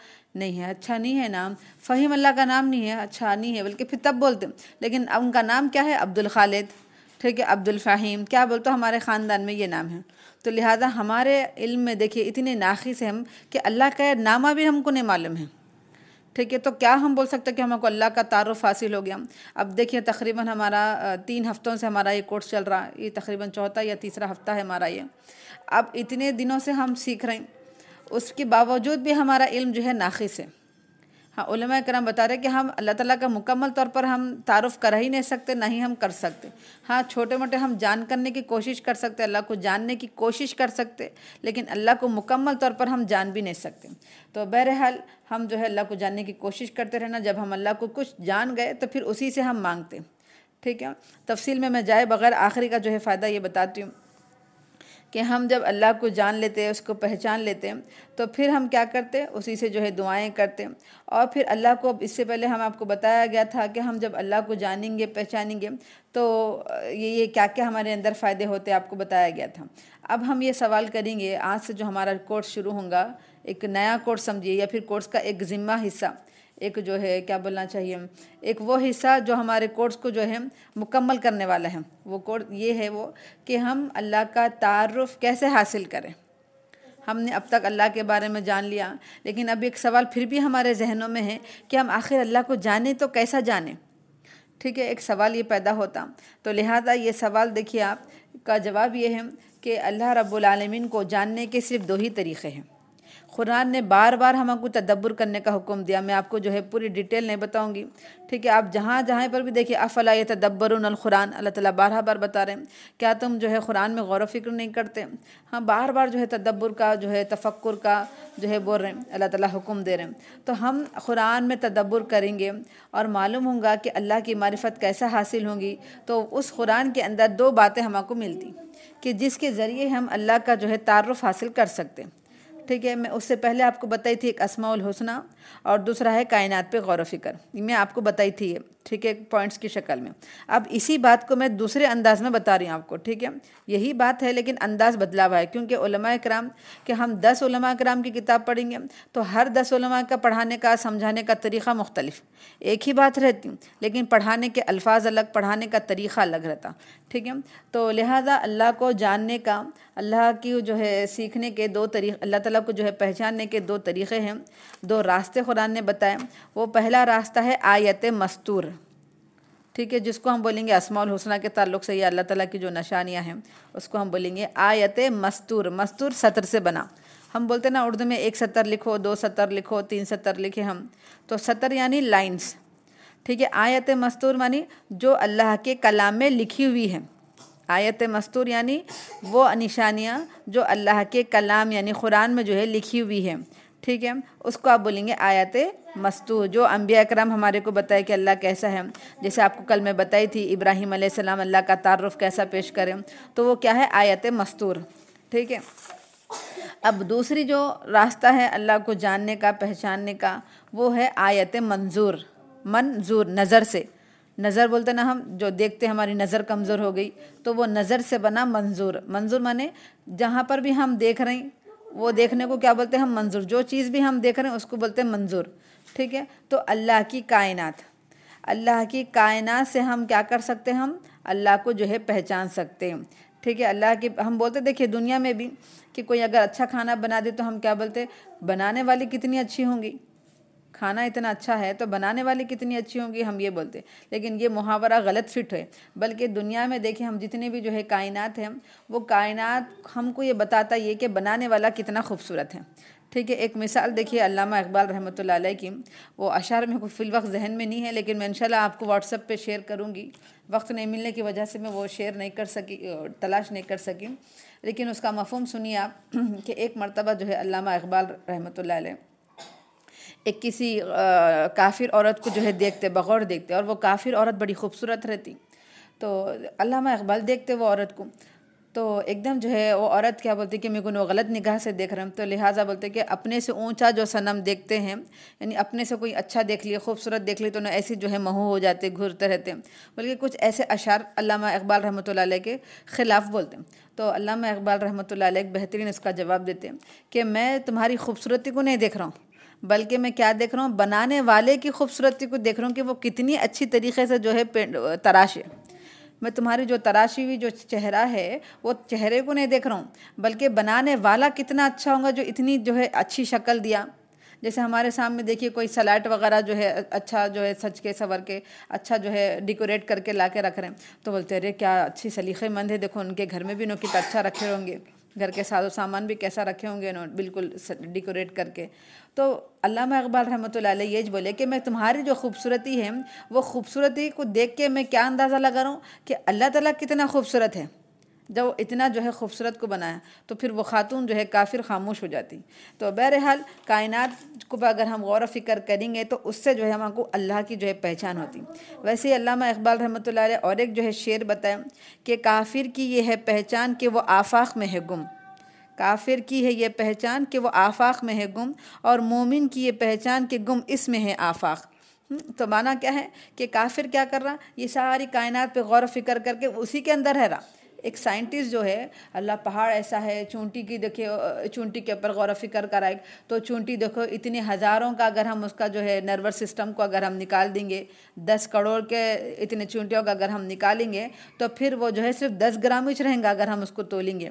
नहीं है अच्छा नहीं है नाम फ़हीम अल्लाह का नाम नहीं है अच्छा नहीं है बल्कि फिर तब बोलते लेकिन उनका नाम क्या है अब्दुल खालिद ठीक है अब्दुल फ़ाहिम क्या बोलते हमारे ख़ानदान में ये नाम है तो लिहाजा हमारे इल्म में देखिए इतने नाखिस हम कि अल्लाह का नामा भी हमको नहीं मालूम है ठीक है तो क्या हम बोल सकते हैं कि हमको अल्लाह का तारफ़ हासिल हो गया अब देखिए तकरीबन हमारा तीन हफ़्तों से हमारा ये कोर्स चल रहा है ये तकरीबन चौथा या तीसरा हफ़्ता है हमारा ये अब इतने दिनों से हम सीख रहे हैं उसके बावजूद भी हमारा इल्म जो है नाखिस है हाँ कराम बता रहे कि हम अल्लाह ताला का मुकम्मल तौर पर हम तारुफ़ कर ही नहीं सकते ना ही हम कर सकते हाँ छोटे मोटे हम जान करने की कोशिश कर सकते अल्लाह को जानने की कोशिश कर सकते लेकिन अल्लाह को मुकम्मल तौर पर हम जान भी नहीं सकते तो बहरहाल हम जो है अल्लाह को जानने की कोशिश करते रहना जब हम अल्लाह को कुछ जान गए तो फिर उसी से हम मांगते ठीक है तफसील में मैं जाए बगैर आखिरी का जो है फ़ायदा ये बताती हूँ कि हम जब अल्लाह को जान लेते हैं उसको पहचान लेते हैं तो फिर हम क्या करते हैं उसी से जो है दुआएं करते हैं और फिर अल्लाह को इससे पहले हम आपको बताया गया था कि हम जब अल्लाह को जानेंगे पहचानेंगे तो ये ये क्या क्या हमारे अंदर फ़ायदे होते आपको बताया गया था अब हम ये सवाल करेंगे आज से जो हमारा कोर्स शुरू होगा एक नया कोर्स समझिए या फिर कोर्स का एक ज़िम्मा हिस्सा एक जो है क्या बोलना चाहिए एक वो हिस्सा जो हमारे कोर्स को जो है मुकम्मल करने वाला है वो कोर्स ये है वो कि हम अल्लाह का तारफ़ कैसे हासिल करें हमने अब तक अल्लाह के बारे में जान लिया लेकिन अब एक सवाल फिर भी हमारे जहनों में है कि हम आखिर अल्लाह को जाने तो कैसा जाने ठीक है एक सवाल ये पैदा होता तो लिहाजा ये सवाल देखिए आप का जवाब ये है कि अल्लाह रब्बुल रबालमीन को जानने के सिर्फ दो ही तरीक़े हैं कुरान ने बार बार हमको तदब्बर करने का हुक्म दिया मैं आपको जो है पूरी डिटेल नहीं बताऊंगी ठीक है आप जहाँ जहाँ पर भी देखिए अफला ये कुरान अल्लाह ताला बार बार बता रहे हैं क्या तुम जो है कुरान में गौर फिक्र नहीं करते हाँ बार बार जो है तदब्बर का जो है तफक्र का जो है बोल रहे हैं अल्लाह ताला हुक्म दे रहे हैं तो हम कुरान में तदब्बर करेंगे और मालूम होगा कि अल्लाह की मारफत कैसा हासिल होंगी तो उस कुरान के अंदर दो बातें हमको मिलती कि जिसके ज़रिए हम अल्लाह का जो है तारफ़ हासिल कर सकते हैं ठीक है मैं उससे पहले आपको बताई थी एक असमाउल हुसना और दूसरा है कायनात पे गौर फिक्र मैं आपको बताई थी ये ठीक है पॉइंट्स की शक्ल में अब इसी बात को मैं दूसरे अंदाज में बता रही हूँ आपको ठीक है यही बात है लेकिन अंदाज बदलाव है क्योंकि उलमा कराम कि हम दस उलमा कराम की किताब पढ़ेंगे तो हर दस उलमा का पढ़ाने का समझाने का तरीक़ा मुख्तलिफ एक ही बात रहती हूँ लेकिन पढ़ाने के अल्फाज अलग पढ़ाने का तरीक़ा अलग रहता ठीक है तो लिहाजा अल्लाह को जानने का अल्लाह की जो है सीखने के दो तरी अल्लाह तला को जो है पहचानने के दो तरीक़े हैं दो रास्ते कैसे कुरान ने बताया वो पहला रास्ता है आयत मस्तूर ठीक है जिसको हम बोलेंगे असमाल हुसना के ताल्लुक से ये अल्लाह ताला की जो नशानियाँ हैं उसको हम बोलेंगे आयत मस्तूर मस्तूर सतर से बना हम बोलते ना उर्दू में एक सतर लिखो दो सतर लिखो तीन सतर लिखे हम तो सतर यानी लाइन्स ठीक है आयत मस्तूर मानी जो अल्लाह के कलाम में लिखी हुई है आयत मस्तूर यानी वो निशानियाँ जो अल्लाह के कलाम यानी कुरान में जो है लिखी हुई है ठीक है उसको आप बोलेंगे आयत मस्तूर जो अम्बिया करम हमारे को बताए कि अल्लाह कैसा है जैसे आपको कल मैं बताई थी इब्राहिम सलाम अल्लाह का तारफ़ कैसा पेश करें तो वो क्या है आयत मस्तूर ठीक है अब दूसरी जो रास्ता है अल्लाह को जानने का पहचानने का वो है आयत मंजूर मंजूर नज़र से नज़र बोलते ना हम जो देखते हमारी नज़र कमज़ोर हो गई तो वो नज़र से बना मंजूर मंजूर माने जहाँ पर भी हम देख रहे हैं वो देखने को क्या बोलते हैं हम मंजूर जो चीज़ भी हम देख रहे हैं उसको बोलते हैं मंजूर ठीक है तो अल्लाह की कायनात अल्लाह की कायनात से हम क्या कर सकते हैं हम अल्लाह को जो है पहचान सकते हैं ठीक है अल्लाह की हम बोलते देखिए दुनिया में भी कि कोई अगर अच्छा खाना बना दे तो हम क्या बोलते बनाने वाली कितनी अच्छी होंगी खाना इतना अच्छा है तो बनाने वाली कितनी अच्छी होंगी हम ये बोलते लेकिन ये मुहावरा गलत फिट है बल्कि दुनिया में देखिए हम जितने भी जो है कायनात हैं वो कायनात हमको ये बताता ये कि बनाने वाला कितना खूबसूरत है ठीक है एक मिसाल देखिए अल्लामा इकबाल रहमत की वो अशार में कोई फिल वक्त जहन में नहीं है लेकिन मैं इन आपको व्हाट्सअप पे शेयर करूँगी वक्त नहीं मिलने की वजह से मैं वो शेयर नहीं कर सकी तलाश नहीं कर सकी लेकिन उसका मफहम सुनिए आप कि एक मरतबा जो है अल्लामा इकबाल रहमत एक किसी आ, काफिर औरत को जो है देखते बगौर देखते और वो काफिर औरत बड़ी खूबसूरत रहती तो अल्लामा इकबाल देखते वो औरत को तो एकदम जो है वो औरत क्या बोलती कि मेरे को गलत निगाह से देख रहा हूँ तो लिहाजा बोलते कि अपने से ऊंचा जो सनम देखते हैं यानी अपने से कोई अच्छा देख लिए खूबसूरत देख लिए तो ना ऐसी जो है महू हो जाते घूरते रहते हैं बल्कि कुछ ऐसे अशार अलामा इकबाल रहमत के ख़िलाफ़ बोलते हैं तो अलामा इकबाल रहमत बेहतरीन इसका जवाब देते हैं कि मैं तुम्हारी खूबसूरती को नहीं देख रहा हूँ बल्कि मैं क्या देख रहा हूँ बनाने वाले की खूबसूरती को देख रहा हूँ कि वो कितनी अच्छी तरीके से जो है तराशे मैं तुम्हारी जो तराशी हुई जो चेहरा है वो चेहरे को नहीं देख रहा हूँ बल्कि बनाने वाला कितना अच्छा होगा जो इतनी जो है अच्छी शक्ल दिया जैसे हमारे सामने देखिए कोई सलाट वगैरह जो है अच्छा जो है सच के सवर के अच्छा जो है डेकोरेट करके ला के रख रहे हैं तो बोलते अरे क्या अच्छी सलीक़ेमंद है देखो उनके घर में भी नोकित अच्छा रखे होंगे घर के साजो सामान भी कैसा रखे होंगे उन्होंने बिल्कुल डेकोरेट करके तो अल्लाह इकबाल रहमत ये बोले कि मैं तुम्हारी जो खूबसूरती है वो खूबसूरती को देख के मैं क्या अंदाज़ा लगा रहा हूँ कि अल्लाह ताला कितना खूबसूरत है जब इतना जो है खूबसूरत को बनाया तो फिर वो खातून जो है काफिर खामोश हो जाती तो बहरहाल कायनात को अगर हम गौर फिक्र करेंगे तो उससे जो है हमको अल्लाह की जो है पहचान होती वैसे ही अलामा इकबाल रहमत और एक जो है शेर बताया कि काफिर की ये है पहचान कि वो आफाक में है गुम काफिर की है ये पहचान कि वो आफाक में है गुम और मोमिन की ये पहचान कि गुम इसमें है आफाक हम्म, तो माना क्या है कि काफिर क्या कर रहा ये सारी कायनात पे गौर फिक्र करके उसी के अंदर है रहा एक साइंटिस्ट जो है अल्लाह पहाड़ ऐसा है चूंटी की देखिए चूंटी के ऊपर गौर फिक्र कराए तो चूंटी देखो इतने हज़ारों का अगर हम उसका जो है नर्वस सिस्टम को अगर हम निकाल देंगे दस करोड़ के इतने चूंटियों का अगर हम निकालेंगे तो फिर वो जो है सिर्फ दस ग्राम ही रहेंगे अगर हम उसको तोलेंगे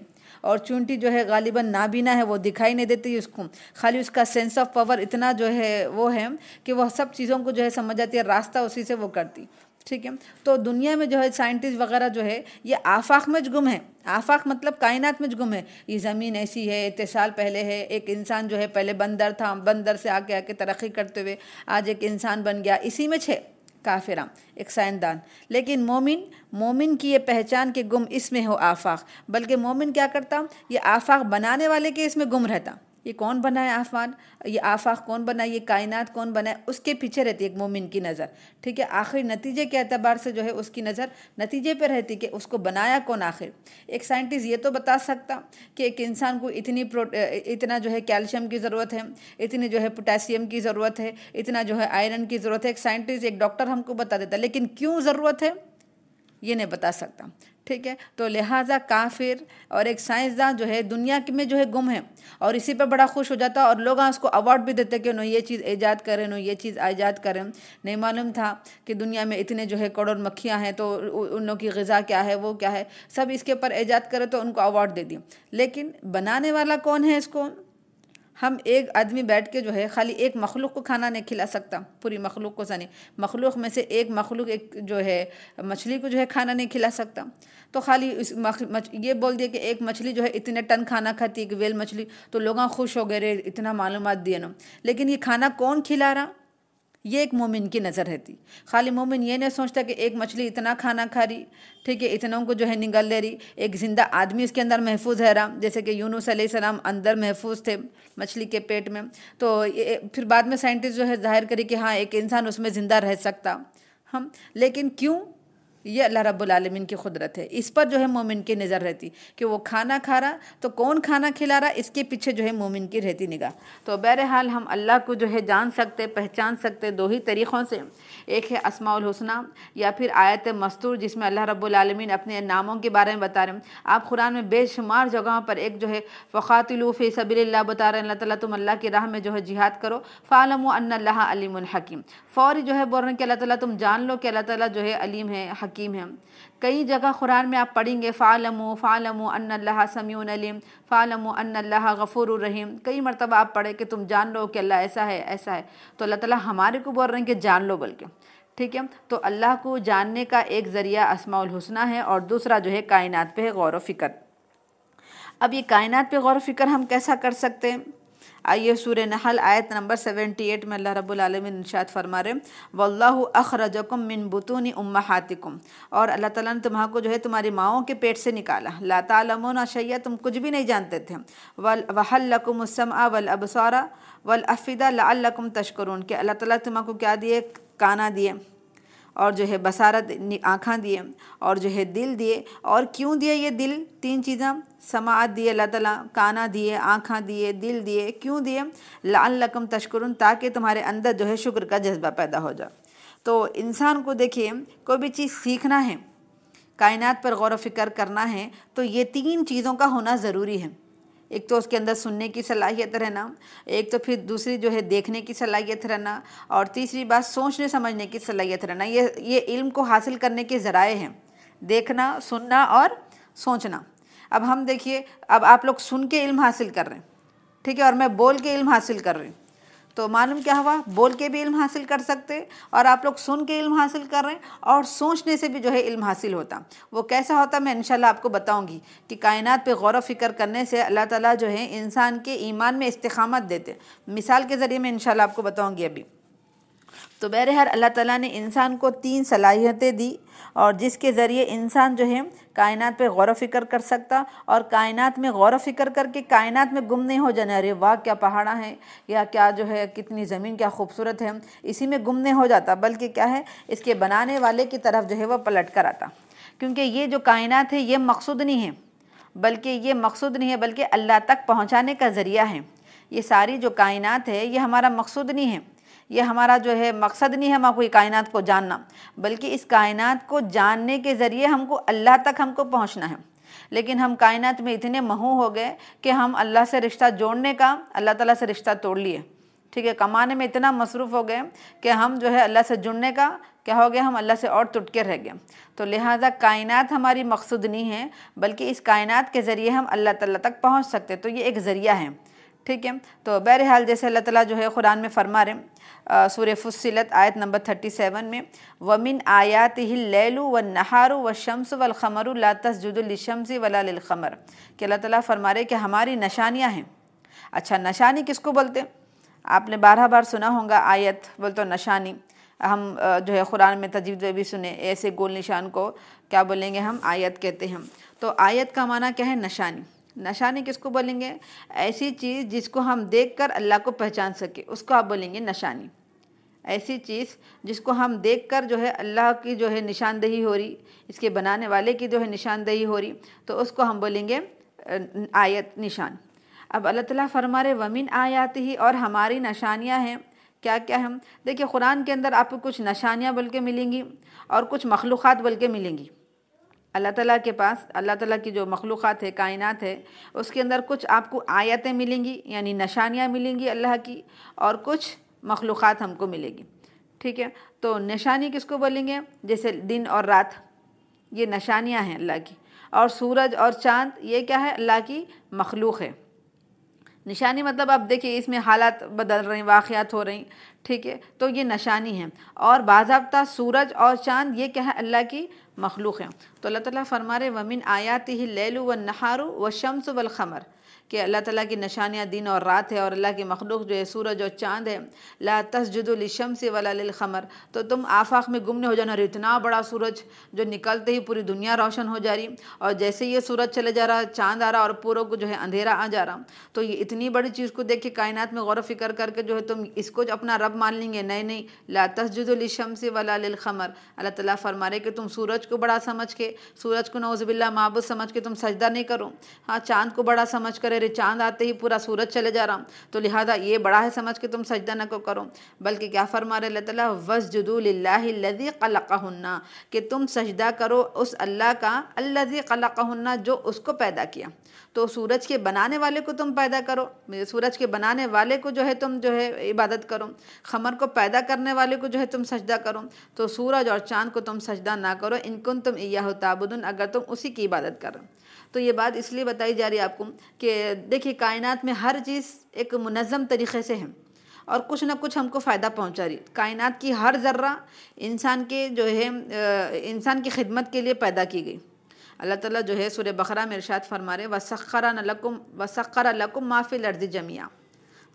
और चूंटी जो है गालिबा नाबीना है वो दिखाई नहीं देती उसको खाली उसका सेंस ऑफ पावर इतना जो है वो है कि वह सब चीज़ों को जो है समझ जाती है रास्ता उसी से वो करती ठीक है तो दुनिया में जो है साइंटिस्ट वगैरह जो है ये आफाक में गुम है आफाक मतलब कायनात में गुम है ये ज़मीन ऐसी है इतने साल पहले है एक इंसान जो है पहले बंदर था बंदर से आके आके तरक्की करते हुए आज एक इंसान बन गया इसी में छः काफिराम एक साइंसदान लेकिन मोमिन मोमिन की ये पहचान के गुम इसमें हो आफाक बल्कि मोमिन क्या करता ये आफाक बनाने वाले के इसमें गुम रहता ये कौन बना है आफमान ये आफाक कौन बना है ये कायनात कौन बना है उसके पीछे रहती है एक मोमिन की नज़र ठीक है आखिर नतीजे के अतबार से जो है उसकी नज़र नतीजे पर रहती कि उसको बनाया कौन आखिर एक साइंटिस्ट ये तो बता सकता कि एक इंसान को इतनी प्रो इतना जो है कैल्शियम की ज़रूरत है इतनी जो है पोटासियम की ज़रूरत है इतना जो है आयरन की ज़रूरत है एक साइंटिस्ट एक डॉक्टर हमको बता देता लेकिन क्यों ज़रूरत है ये नहीं बता सकता ठीक है तो लिहाजा काफिर और एक साइंसदान जो है दुनिया में जो है गुम है और इसी पे बड़ा खुश हो जाता और लोग उसको अवार्ड भी देते कि उन्होंने ये चीज़ ईजाद करें उन्होंने ये चीज़ ईजाद करें नहीं मालूम था कि दुनिया में इतने जो है करोड़ मक्खियाँ हैं तो उन लोगों की गज़ा क्या है वो क्या है सब इसके ऊपर ईजाद करें तो उनको अवार्ड दे दिए लेकिन बनाने वाला कौन है इसको हम एक आदमी बैठ के जो है खाली एक मखलूक को खाना नहीं खिला सकता पूरी मखलूक को सानी मखलूक में से एक मखलूक एक जो है मछली को जो है खाना नहीं खिला सकता तो खाली इस मख, मच, ये बोल दिया कि एक मछली जो है इतने टन खाना खाती है कि वेल मछली तो लोग खुश हो गए रे इतना मालूम दिए ना लेकिन ये खाना कौन खिला रहा ये एक मोमिन की नज़र रहती खाली मोमिन ये नहीं सोचता कि एक मछली इतना खाना खा रही ठीक है इतनों को जो है निगल ले रही एक ज़िंदा आदमी उसके अंदर महफूज है राम जैसे कि यूनुस सलाम अंदर महफूज थे मछली के पेट में तो ये फिर बाद में साइंटिस्ट जो है जाहिर करे कि हाँ एक इंसान उसमें ज़िंदा रह सकता हम लेकिन क्यों ये अल्लाह रब्लमिन की कुदरत है इस पर जो है मोमिन की नज़र रहती कि वो खाना खा रहा तो कौन खाना खिला रहा इसके पीछे जो है मोमिन की रहती निगाह तो बहरहाल हम अल्लाह को जो है जान सकते पहचान सकते दो ही तरीक़ों से एक है असमाउल हुसना या फिर आयत मस्तूर जिसमें अल्लाह रब्लमिन अपने नामों के बारे में बता रहे हैं आप कुरान में बेशुमार जगहों पर एक जो है फ़ातिलूफ़ी सबी बता रहे हैं अल्लाह तुम अल्लाह की राह में जो है जिहाद करो फ़ालम अल्लाह अलीम हकीम फ़ौरी जो है बोल रहे हैं कि अल्लाह ताला तुम जान लो कि अल्लाह ताला जो है अलीम है हकीम है कई जगह कुरान में आप पढ़ेंगे फ़ालमो फ़ालमो अन्ला समीन अलीम फ़ालमो अन गफ़ूर रहीम कई मरतबा आप पढ़े कि तुम जान लो कि अल्लाह ऐसा है ऐसा है तो अल्लाह ताला हमारे को बोल रहे हैं कि जान लो बल्कि ठीक है तो अल्लाह को जानने का एक ज़रिया असमाउल हुसना है और दूसरा जो है कायनात पर है गौर व फिक्र अब ये कायनात पर गौर व फिक्र हम कैसा कर सकते हैं आइए सूर नहल आयत नंबर सेवेंटी एट में अल्लाह रबालमिन इनशाद फरमा रहे वल्ला अखरजकुम मिन उम्म उम्मातिकुम और अल्लाह ताला ने तुम्हारा को जो है तुम्हारी माओं के पेट से निकाला लातालमोन शैया तुम कुछ भी नहीं जानते थे वल वहलकुमसम वल अबसारा वल अफ़ीदा लाकुम तशकरून के अल्लाह ताला तुम्हारा को क्या दिए काना दिए और जो है बसारत आँखा दिए और जो है दिल दिए और क्यों दिए ये दिल तीन चीज़ें समात दिए अल्लाह ताला काना दिए आँखा दिए दिल दिए क्यों दिए लाल लकम तश्करन ताकि तुम्हारे अंदर जो है शुक्र का जज्बा पैदा हो जाए तो इंसान को देखिए कोई भी चीज़ सीखना है कायनात पर गौर व फिक्र करना है तो ये तीन चीज़ों का होना ज़रूरी है एक तो उसके अंदर सुनने की सलाहियत रहना एक तो फिर दूसरी जो है देखने की सलाहियत रहना और तीसरी बात सोचने समझने की सलाहियत रहना ये ये इल्म को हासिल करने के ज़राए हैं देखना सुनना और सोचना अब हम देखिए अब आप लोग सुन के इल्म हासिल कर रहे हैं ठीक है और मैं बोल के इल्म हासिल कर रही हूँ तो मालूम क्या हुआ बोल के भी इल्म हासिल कर सकते और आप लोग सुन के इल्म हासिल कर रहे हैं और सोचने से भी जो है इल्म हासिल होता वो कैसा होता मैं इंशाल्लाह आपको बताऊंगी कि कायनात पे गौर फिक्र करने से अल्लाह ताला जो है इंसान के ईमान में इस्तेमत देते मिसाल के ज़रिए मैं इंशाल्लाह आपको बताऊँगी अभी तो बहरहाल अल्लाह ताला ने इंसान को तीन सलाहियतें दी और जिसके ज़रिए इंसान जो है कायनात पे गौर फिक्र कर सकता और कायनात में गौर फिक्र करके कायनात में गुम नहीं हो जाना अरे वाह क्या पहाड़ा है या क्या जो है कितनी ज़मीन क्या खूबसूरत है इसी में गुम नहीं हो जाता बल्कि क्या है इसके बनाने वाले की तरफ जो है वह पलट कर आता क्योंकि ये जो कायनात है ये मकसूद नहीं है बल्कि ये मकसूद नहीं है बल्कि अल्लाह तक पहुँचाने का ज़रिया है ये सारी जो कायनात है ये हमारा मकसूद नहीं है ये हमारा जो है मकसद नहीं है हमारा कायनात को जानना बल्कि इस कायनात को जानने के ज़रिए हमको अल्लाह तक हमको पहुँचना है लेकिन हम कायनात में इतने महू हो गए कि हम अल्लाह से रिश्ता जोड़ने का अल्लाह ताला से रिश्ता तोड़ लिए ठीक है कमाने में इतना मसरूफ़ हो गए कि हम जो है अल्लाह से जुड़ने का क्या हो गया हम अल्लाह से और टुटके रह गए तो लिहाजा कायनात हमारी मकसद नहीं है बल्कि इस कायनात के ज़रिए हम अल्लाह ताला तक पहुंच सकते तो ये एक ज़रिया है ठीक है तो बहरहाल जैसे अल्लाह ताला जो है कुरान में फरमा रहे सूर्य फुसिलत आयत नंबर थर्टी सेवन में वमिन आयात ही लेलू व नहारु व शम्स वल खमर ला तस्जुदलशमसी वला खमर कि अल्लाह ताला फरमा रहे कि हमारी नशानियाँ हैं अच्छा नशानी किसको बोलते आपने बारह बार सुना होगा आयत बोल तो नशानी हम जो है कुरान में तजवीज भी सुने ऐसे गोल निशान को क्या बोलेंगे हम आयत कहते हैं तो आयत का माना क्या है नशानी नशानी किसको बोलेंगे ऐसी चीज़ जिसको हम देखकर अल्लाह को पहचान सके उसको आप बोलेंगे नशानी ऐसी चीज़ जिसको हम देखकर जो है अल्लाह की जो है निशानदेही हो रही इसके बनाने वाले की जो है निशानदेही हो रही तो उसको हम बोलेंगे आयत निशान अब अल्लाह ताला फरमा रहे वमिन आयात ही और हमारी निशानियाँ हैं क्या क्या हम देखिए कुरान के अंदर आपको कुछ निशानियाँ बोल के मिलेंगी और कुछ मखलूक़ बोल के मिलेंगी अल्लाह ताला के पास अल्लाह ताला की जो मखलूक़ है कायनात है उसके अंदर कुछ आपको आयतें मिलेंगी यानी निशानियाँ मिलेंगी अल्लाह की और कुछ मखलूक़ हमको मिलेगी ठीक है तो निशानी किसको बोलेंगे जैसे दिन और रात ये निशानियाँ हैं अल्लाह की और सूरज और चांद ये क्या है अल्लाह की मखलूक़ है निशानी मतलब आप देखिए इसमें हालात बदल रहे हैं वाक़ात हो रही ठीक है तो ये निशानी है और बाबा सूरज और चांद ये क्या है अल्लाह की मखलूक़ हैं तो अल्लाह ताला फरमा रहे वमिन आयात ही लेलू व नहारू व शम्स वल ख़मर कि अल्लाह ताला की निशानियाँ दिन और रात है और अल्लाह की मखलूक जो है सूरज और चांद है ला तस्जुदुलशम्स वलालमर तो तुम आफाक में गुमने हो जाना और इतना बड़ा सूरज जो निकलते ही पूरी दुनिया रोशन हो जा रही और जैसे ये सूरज चले जा रहा चांद आ रहा और पूरों को जो है अंधेरा आ जा रहा तो ये इतनी बड़ी चीज़ को देख के कायनात में गौर फिक्र करके जो है तुम इसको अपना रब मान लेंगे नहीं नहीं ला तस्जुदुलशम्स वलालमर अल्लाह ताली फरमा रहे कि तुम सूरज को बड़ा समझ के सूरज को नौजबिल्ला महबूज समझ के तुम सजदा नहीं करो हाँ चांद को बड़ा समझ कर अरे चांद आते ही पूरा सूरज चले जा रहा हूँ तो लिहाजा ये बड़ा है समझ के तुम सजदा न को करो बल्कि क्या फरमा रहे वस ताला वसजुदुल्लाजी कलकन्ना कि तुम सजदा करो उस अल्लाह का अल्लाजी कलकन्ना जो उसको पैदा किया तो सूरज के बनाने वाले को तुम पैदा करो सूरज के बनाने वाले को जो है तुम जो है इबादत करो खमर को पैदा करने वाले को जो है तुम सजदा करो तो सूरज और चांद को तुम सजदा ना करो इनको तुम इया ताबुदन अगर तुम उसी की इबादत करो तो ये बात इसलिए बताई जा रही है आपको कि देखिए कायनात में हर चीज़ एक मुनज़म तरीक़े से है और कुछ ना कुछ हमको फ़ायदा पहुंचा रही कायनात की हर ज़र्रा इंसान के जो है इंसान की खिदमत के लिए पैदा की गई अल्लाह ताला जो है सूर्य बकरा में इरशाद फरमा रहे वसखरा लकुम वसखर लकुम माफ़ी जमिया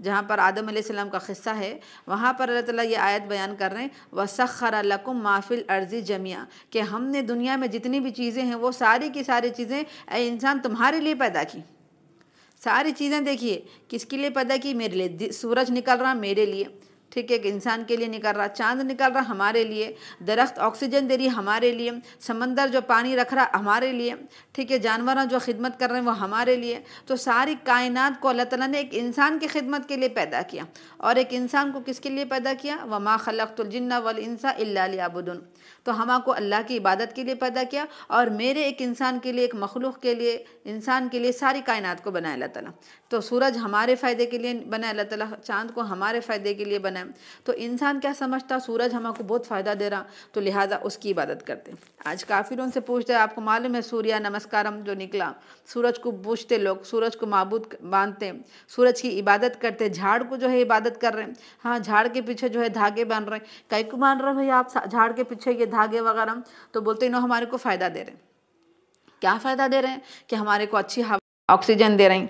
जहाँ पर आदम आसमाम का क़स्सा है वहाँ पर अल्लाह ताला ये आयत बयान कर रहे हैं वसखर लकुम माफिल अर्ज़ी जमिया कि हमने दुनिया में जितनी भी चीज़ें हैं वो सारी की सारी चीज़ें इंसान तुम्हारे लिए पैदा की सारी चीज़ें देखिए किसके लिए पैदा की मेरे लिए सूरज निकल रहा मेरे लिए ठीक है एक इंसान के लिए निकल रहा चांद निकल रहा हमारे लिए दरख्त ऑक्सीजन दे रही हमारे लिए समंदर जो पानी रख रहा हमारे लिए ठीक है जानवर जो खिदमत कर रहे हैं वो हमारे लिए तो सारी कायनात को अल्लाह ताला ने एक इंसान की खिदमत के लिए पैदा किया और एक इंसान को किसके लिए पैदा किया व माँ खलकतुलजन्ना वलसा अल्लाबुदन तो हम आपको अल्लाह की इबादत के लिए पैदा किया और मेरे एक इंसान के लिए एक मखलूक के लिए इंसान के लिए सारी कायनात को बनाया अल्लाह ताला तो सूरज हमारे फ़ायदे के लिए बनाया अल्लाह तला चांद को हमारे फ़ायदे के लिए बनाया है तो इंसान क्या समझता सूरज हमको बहुत फ़ायदा दे रहा तो लिहाजा उसकी इबादत करते आज काफ़ी लोग उनसे पूछते आपको मालूम है सूर्य नमस्कारम जो निकला सूरज को पूछते लोग सूरज को मबूद बांधते सूरज की इबादत करते झाड़ को जो है इबादत कर रहे हैं हाँ झाड़ के पीछे जो है धागे बांध रहे हैं कई को मान रहे भैया आप झाड़ के पीछे ये धागे वगैरह तो बोलते इन्हों हमारे को फ़ायदा दे रहे हैं क्या फ़ायदा दे रहे हैं कि हमारे को अच्छी हवा ऑक्सीजन दे रही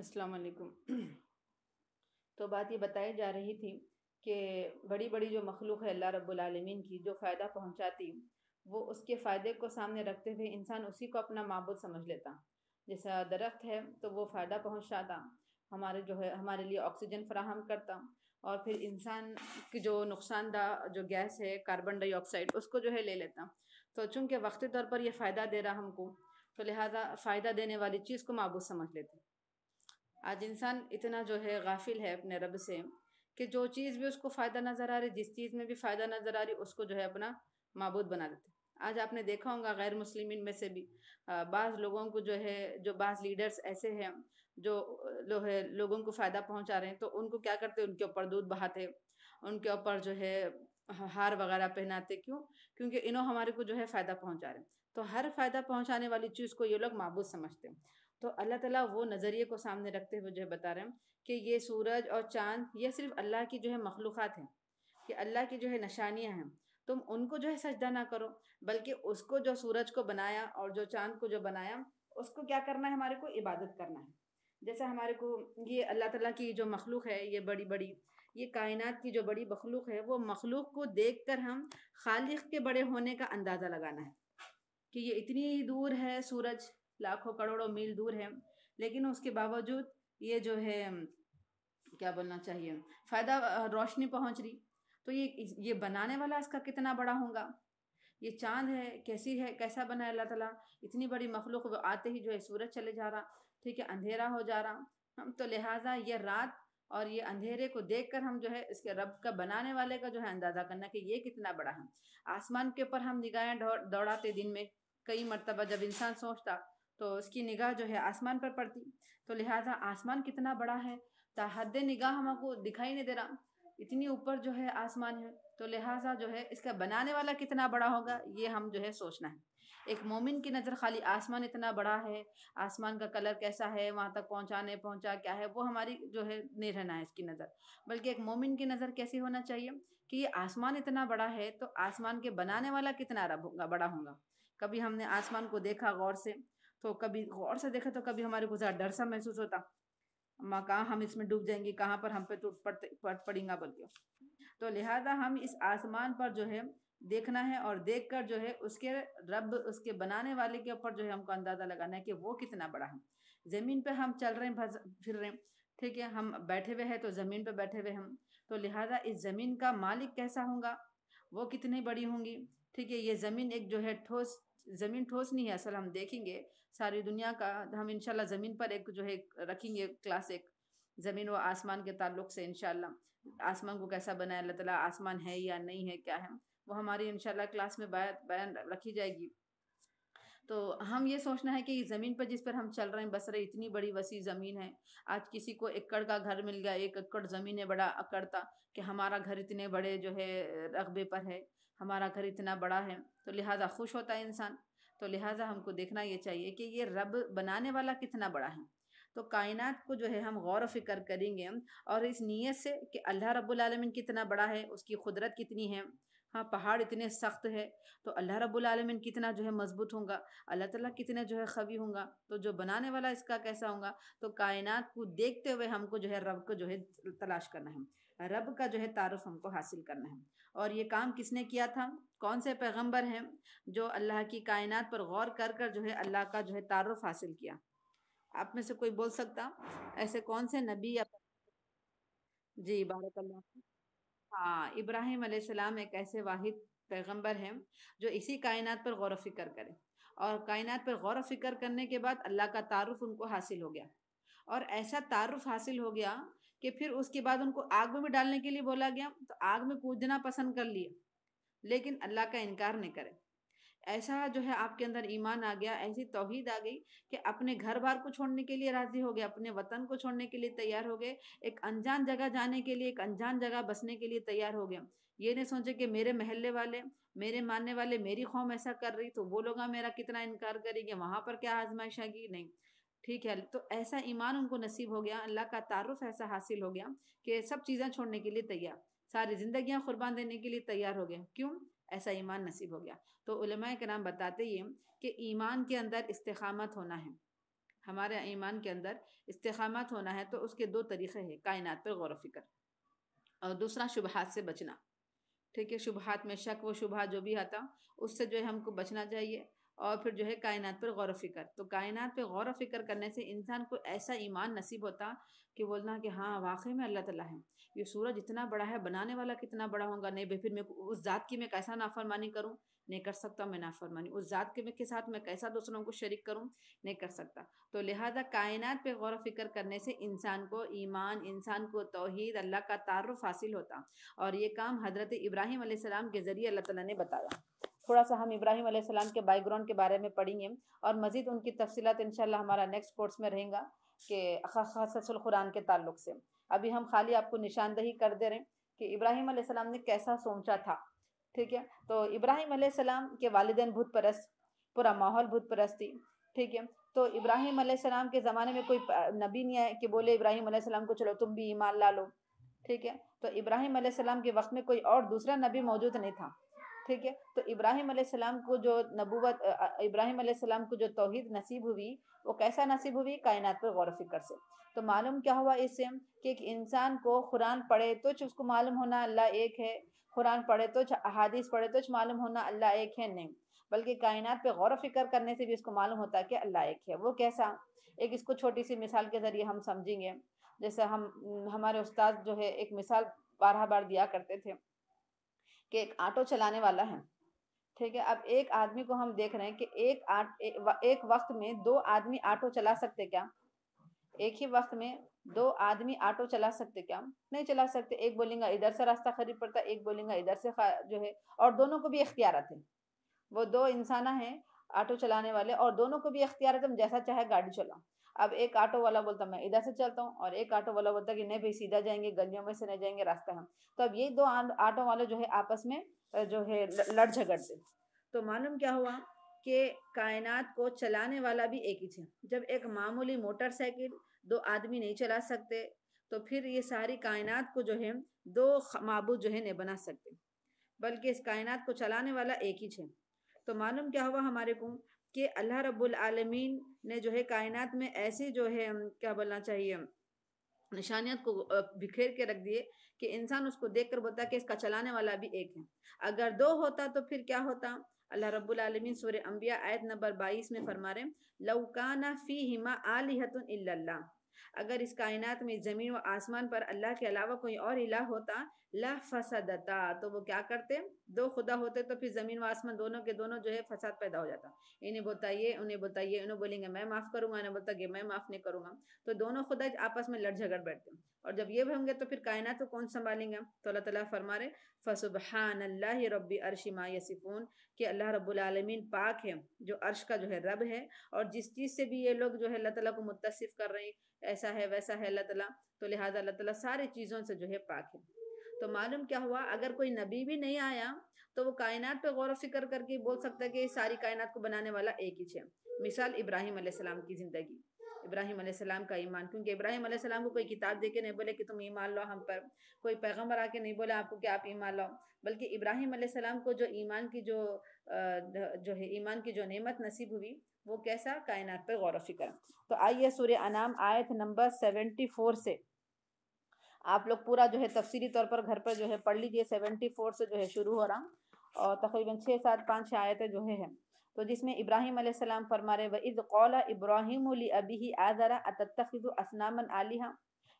अस्सलाम वालेकुम तो बात ये बताई जा रही थी कि बड़ी बड़ी जो मखलूक है अल्लाह रब्बुल रबालमीन की जो फ़ायदा पहुंचाती वो उसके फ़ायदे को सामने रखते हुए इंसान उसी को अपना मबूद समझ लेता जैसा दरख्त है तो वो फ़ायदा पहुंचाता हमारे जो है हमारे लिए ऑक्सीजन फराहम करता और फिर इंसान की जो नुकसानदा जो गैस है कार्बन डाइऑक्साइड उसको जो है ले लेता तो चूँकि वक्ती तौर पर यह फ़ायदा दे रहा हमको तो लिहाजा फ़ायदा देने वाली चीज़ को मबूद समझ लेते आज इंसान इतना जो है गाफिल है अपने रब से कि जो चीज़ भी उसको फ़ायदा नज़र आ रही जिस चीज़ में भी फ़ायदा नज़र आ रही उसको जो है अपना मबूद बना देते आज आपने देखा होगा गैर मुस्लिम में से भी बाज़ लोगों को जो है जो बाज़ लीडर्स ऐसे हैं जो लो है लोगों को फ़ायदा पहुंचा रहे हैं तो उनको क्या करते हैं उनके ऊपर दूध बहाते उनके ऊपर जो है हार वगैरह पहनाते क्यों क्योंकि इन्हों हमारे को जो है फ़ायदा पहुंचा रहे हैं तो हर फ़ायदा पहुंचाने वाली चीज़ को ये लोग मबूद समझते हैं तो अल्लाह ताला वो नज़रिए को सामने रखते हुए जो है बता रहे हैं कि ये सूरज और चांद ये सिर्फ अल्लाह की जो है मखलूक़ हैं कि अल्लाह की जो है निशानियाँ हैं तुम उनको जो है सजदा ना करो बल्कि उसको जो सूरज को बनाया और जो चांद को जो बनाया उसको क्या करना है हमारे को इबादत करना है जैसे हमारे को ये अल्लाह ताला की जो मखलूक है ये बड़ी बड़ी ये कायनात की जो बड़ी मखलूक है वो मखलूक को देख कर हम खालिक के बड़े होने का अंदाज़ा लगाना है कि ये इतनी दूर है सूरज लाखों करोड़ों मील दूर है लेकिन उसके बावजूद ये जो है क्या बोलना चाहिए फ़ायदा रोशनी पहुंच रही तो ये ये बनाने वाला इसका कितना बड़ा होगा ये चांद है कैसी है कैसा बना है अल्लाह तला इतनी बड़ी मखलूक आते ही जो है सूरज चले जा रहा ठीक है अंधेरा हो जा रहा हम तो लिहाजा ये रात और ये अंधेरे को देखकर हम जो है इसके रब का बनाने वाले का जो है अंदाज़ा करना कि ये कितना बड़ा है आसमान के ऊपर हम निगाहें दौड़ाते दिन में कई मरतबा जब इंसान सोचता तो उसकी निगाह जो है आसमान पर पड़ती तो लिहाजा आसमान कितना बड़ा है हद निगाह हमको दिखाई नहीं दे रहा इतनी ऊपर जो है आसमान है तो लिहाजा जो है इसका बनाने वाला कितना बड़ा होगा ये हम जो है सोचना है एक मोमिन की नज़र खाली आसमान इतना बड़ा है आसमान का कलर कैसा है वहाँ तक पहुँचाने पहुँचा क्या है वो हमारी जो है नहीं रहना है इसकी नज़र बल्कि एक मोमिन की नज़र कैसी होना चाहिए कि ये आसमान इतना बड़ा है तो आसमान के बनाने वाला कितना रब होगा बड़ा होगा कभी हमने आसमान को देखा गौर से तो कभी गौर से देखें तो कभी हमारे को ज़्यादा डर सा महसूस होता माँ कहाँ हम इसमें डूब जाएंगे कहाँ पर हम पे टूट तो पड़ पड़ बल्कि तो लिहाजा हम इस आसमान पर जो है देखना है और देख कर जो है उसके रब उसके बनाने वाले के ऊपर जो है हमको अंदाज़ा लगाना है कि वो कितना बड़ा है ज़मीन पे हम चल रहे हैं फिर रहे हैं ठीक है हम बैठे हुए हैं तो ज़मीन पे बैठे हुए हम तो लिहाजा इस ज़मीन का मालिक कैसा होगा वो कितनी बड़ी होंगी ठीक है ये ज़मीन एक जो है ठोस ज़मीन ठोस नहीं है असल हम देखेंगे सारी दुनिया का हम इनशाला ज़मीन पर एक जो है रखेंगे क्लास एक ज़मीन व आसमान के ताल्लुक से इनशाला आसमान को कैसा बनाया अल्लाह तला आसमान है या नहीं है क्या है वो हमारी इनशाला क्लास में बयान रखी जाएगी तो हम ये सोचना है कि ज़मीन पर जिस पर हम चल रहे हैं बस रहे इतनी बड़ी वसी ज़मीन है आज किसी को एकड़ का घर मिल गया एक एकड़ ज़मीन है बड़ा अकड़ था कि हमारा घर इतने बड़े जो है रकबे पर है हमारा घर इतना बड़ा है तो लिहाजा खुश होता है इंसान तो लिहाजा हमको देखना ये चाहिए कि ये रब बनाने वाला कितना बड़ा है तो कायनात को जो है हम गौर व फिक्र करेंगे और इस नीयत से कि अल्लाह रब्बुल कितना बड़ा है उसकी कुदरत कितनी है हाँ पहाड़ इतने सख्त है तो अल्लाह रब्बुल कितना जो है मजबूत होगा अल्लाह ताला कितने जो है खबी होगा तो जो बनाने वाला इसका कैसा होगा तो कायनात को देखते हुए हमको जो है रब को जो है तलाश करना है रब का जो है तारफ़ हमको हासिल करना है और ये काम किसने किया था कौन से पैगंबर हैं जो अल्लाह की कायनात पर गौर कर कर जो है अल्लाह का जो है तारफ़ हासिल किया आप में से कोई बोल सकता ऐसे कौन से नबी या जी बारक हाँ इब्राहिम अलैहिस्सलाम एक ऐसे वाहिद पैगंबर हैं जो इसी कायनात पर गौर फिक्र करें और कायनात पर गौर फिक्र करने के बाद अल्लाह का तारफ़ उनको हासिल हो गया और ऐसा तारफ़ हासिल हो गया कि फिर उसके बाद उनको आग में भी डालने के लिए बोला गया तो आग में कूदना पसंद कर लिए लेकिन अल्लाह का इनकार नहीं करे ऐसा जो है आपके अंदर ईमान आ गया ऐसी तोहहीद आ गई कि अपने घर बार को छोड़ने के लिए राज़ी हो गए अपने वतन को छोड़ने के लिए तैयार हो गए एक अनजान जगह जाने के लिए एक अनजान जगह बसने के लिए तैयार हो गए ये नहीं सोचे कि मेरे महल्ले वाले मेरे मानने वाले मेरी कौम ऐसा कर रही तो वो लोग मेरा कितना इनकार करेंगे वहाँ पर क्या आजमाइश आएगी नहीं ठीक है तो ऐसा ईमान उनको नसीब हो गया अल्लाह का तारुफ ऐसा हासिल हो गया कि सब चीज़ें छोड़ने के लिए तैयार सारी जिंदगियां कुर्बान देने के लिए तैयार हो गए क्यों ऐसा ईमान नसीब हो गया तो उलमा के नाम बताते ये कि ईमान के अंदर इस्तेमत होना है हमारे ईमान के अंदर इस्तेमत होना है तो उसके दो तरीक़े हैं कायनात पर गौर फिक्र और दूसरा शुबहात से बचना ठीक है शुबहात में शक व शुबहा जो भी आता उससे जो है हमको बचना चाहिए और फिर जो है कायनात पर गौर फ़िक्र तो कायनात पर गौर फ़िक्र करने से इंसान को ऐसा ईमान नसीब होता कि बोलना कि हाँ वाकई में अल्लाह ताला है ये सूरज इतना बड़ा है बनाने वाला कितना बड़ा होगा नहीं भाई फिर मैं उस ज़ात की मैं कैसा नाफरमानी करूँ नहीं कर सकता मैं नाफरमानी उस ज़ात के मैं के साथ मैं कैसा दूसरों को शरीक करूँ नहीं कर सकता तो लिहाजा कायनात पर गौर फिक्र करने से इंसान को ईमान इंसान को तोहद अल्लाह का तारफ़ हासिल होता और ये काम हज़रत इब्राहिम के ज़रिए अल्लाह ताला ने बताया थोड़ा सा हम इब्राहिम सलाम के बैकग्राउंड के बारे में पढ़ेंगे और मज़ीद उनकी तफसीत इन हमारा नेक्स्ट कोर्स में रहेगा कि कुरान के ताल्लुक से अभी हम खाली आपको निशानदही कर दे रहे हैं कि इब्राहिम सलाम ने कैसा सोचा था ठीक है तो इब्राहिम सलाम के वालदेन भूत परस्त पूरा माहौल भूत परस्ती ठीक है तो इब्राहिम सलाम के ज़माने में कोई नबी नहीं आए कि बोले इब्राहिम सलाम को चलो तुम भी ईमान ला लो ठीक है तो इब्राहिम सलाम के वक्त में कोई और दूसरा नबी मौजूद नहीं था ठीक है तो इब्राहिम सलाम को जो नबूवत इब्राहिम सलाम को जो तोहद नसीब हुई वो कैसा नसीब हुई कायनात पर गौर फिक्र से तो मालूम क्या हुआ इससे कि एक इंसान को कुरान पढ़े तो उसको मालूम होना अल्लाह एक है कुरान पढ़े तो अहादीस पढ़े तो मालूम होना अल्लाह एक है नहीं बल्कि कायनात पे गौर फिक्र करने से भी इसको मालूम होता है कि अल्लाह एक है वो कैसा एक इसको छोटी सी मिसाल के ज़रिए हम समझेंगे जैसे हम हमारे उस्ताद जो है एक मिसाल बारह बार दिया करते थे कि एक ऑटो चलाने वाला है ठीक है अब एक आदमी को हम देख रहे हैं कि एक आट एक वक्त में दो आदमी ऑटो चला सकते क्या एक ही वक्त में दो आदमी ऑटो चला सकते क्या नहीं चला सकते एक बोलेंगे इधर से रास्ता खरीद पड़ता एक बोलेंगे इधर से जो है और दोनों को भी अख्तियार थे वो दो इंसाना हैं ऑटो चलाने वाले और दोनों को भी अख्तियार है तुम जैसा चाहे गाड़ी चलाओ अब एक ऑटो वाला बोलता मैं इधर से चलता हूँ और एक ऑटो वाला बोलता कि नहीं भाई सीधा जाएंगे गलियों में से नहीं जाएंगे रास्ता हम तो अब ये दो ऑटो वाले जो है आपस में जो है लड़ झगड़ते तो मालूम क्या हुआ कि कायनात को चलाने वाला भी एक ही है जब एक मामूली मोटरसाइकिल दो आदमी नहीं चला सकते तो फिर ये सारी कायनात को जो है दो मबूद जो है नहीं बना सकते बल्कि इस कायनात को चलाने वाला एक ही है तो मालूम क्या हुआ हमारे को कि अल्लाह रब्बुल आलमीन ने जो है कायनात में ऐसे जो है क्या बोलना चाहिए निशानियत को बिखेर के रख दिए कि इंसान उसको देख कर बोलता कि इसका चलाने वाला भी एक है अगर दो होता तो फिर क्या होता अल्लाह रब्बुल आलमीन सूर्य अम्बिया आयत नंबर बाईस में फरमा रहे लौकाना फ़ी हिमा इल्लल्लाह अगर इस कायनात में ज़मीन व आसमान पर अल्लाह के अलावा कोई और इला होता ला फसादता तो वो क्या करते दो खुदा होते तो फिर ज़मीन व आसमान दोनों के दोनों जो है फसाद पैदा हो जाता इन्हें बताइए उन्हें बताइए उन्हें बोलेंगे मैं माफ़ करूँगा बोलता कि मैं माफ़ नहीं करूँगा तो दोनों खुदा आपस में लड़ झगड़ बैठते और जब ये होंगे तो फिर कायनात को कौन संभालेंगे तो अल्लाह तला फरमा रहे फसुबहान अल्लाह रब्बी अरशमा यसिफून कि अल्लाह रबालमीन पाक है जो अर्श का जो है रब है और जिस चीज़ से भी ये लोग जो है अल्लाह तला को मुतसिफ कर रहे हैं ऐसा है वैसा है अल्लाह तला तो लिहाजा अल्लाह तला सारी चीज़ों से जो है पाक है तो मालूम क्या हुआ अगर कोई नबी भी नहीं आया तो वो कायनात पे गौर फिक्र करके बोल सकता है कि सारी कायनात को बनाने वाला एक ही है मिसाल इब्राहिम की ज़िंदगी इब्राहिम आसमाम का ईमान क्योंकि इब्राहिम आसमाम को कोई किताब दे के नहीं बोले कि तुम ईमान लो हम पर कोई पैगम्बर आके नहीं बोले आपको कि आप ईमान लो बल्कि इब्राहिम आसमाम को जो ईमान की जो जो है ईमान की जो नेमत नसीब हुई वो कैसा कायनात पर गौर फिक्र तो आइए सूर्य अनाम आयत नंबर सेवेंटी फोर से आप लोग पूरा जो है तफसीली तौर पर घर पर जो है पढ़ लीजिए सेवेंटी फोर से जो है शुरू हो रहा और तकरीबन छः सात पाँच छः आयतें जो है। तो जिसमें इब्राहिम आसमाम फरमा रहे वद कौला इब्राहिम अबी आजरा अतखिज़ असनामन आलिहा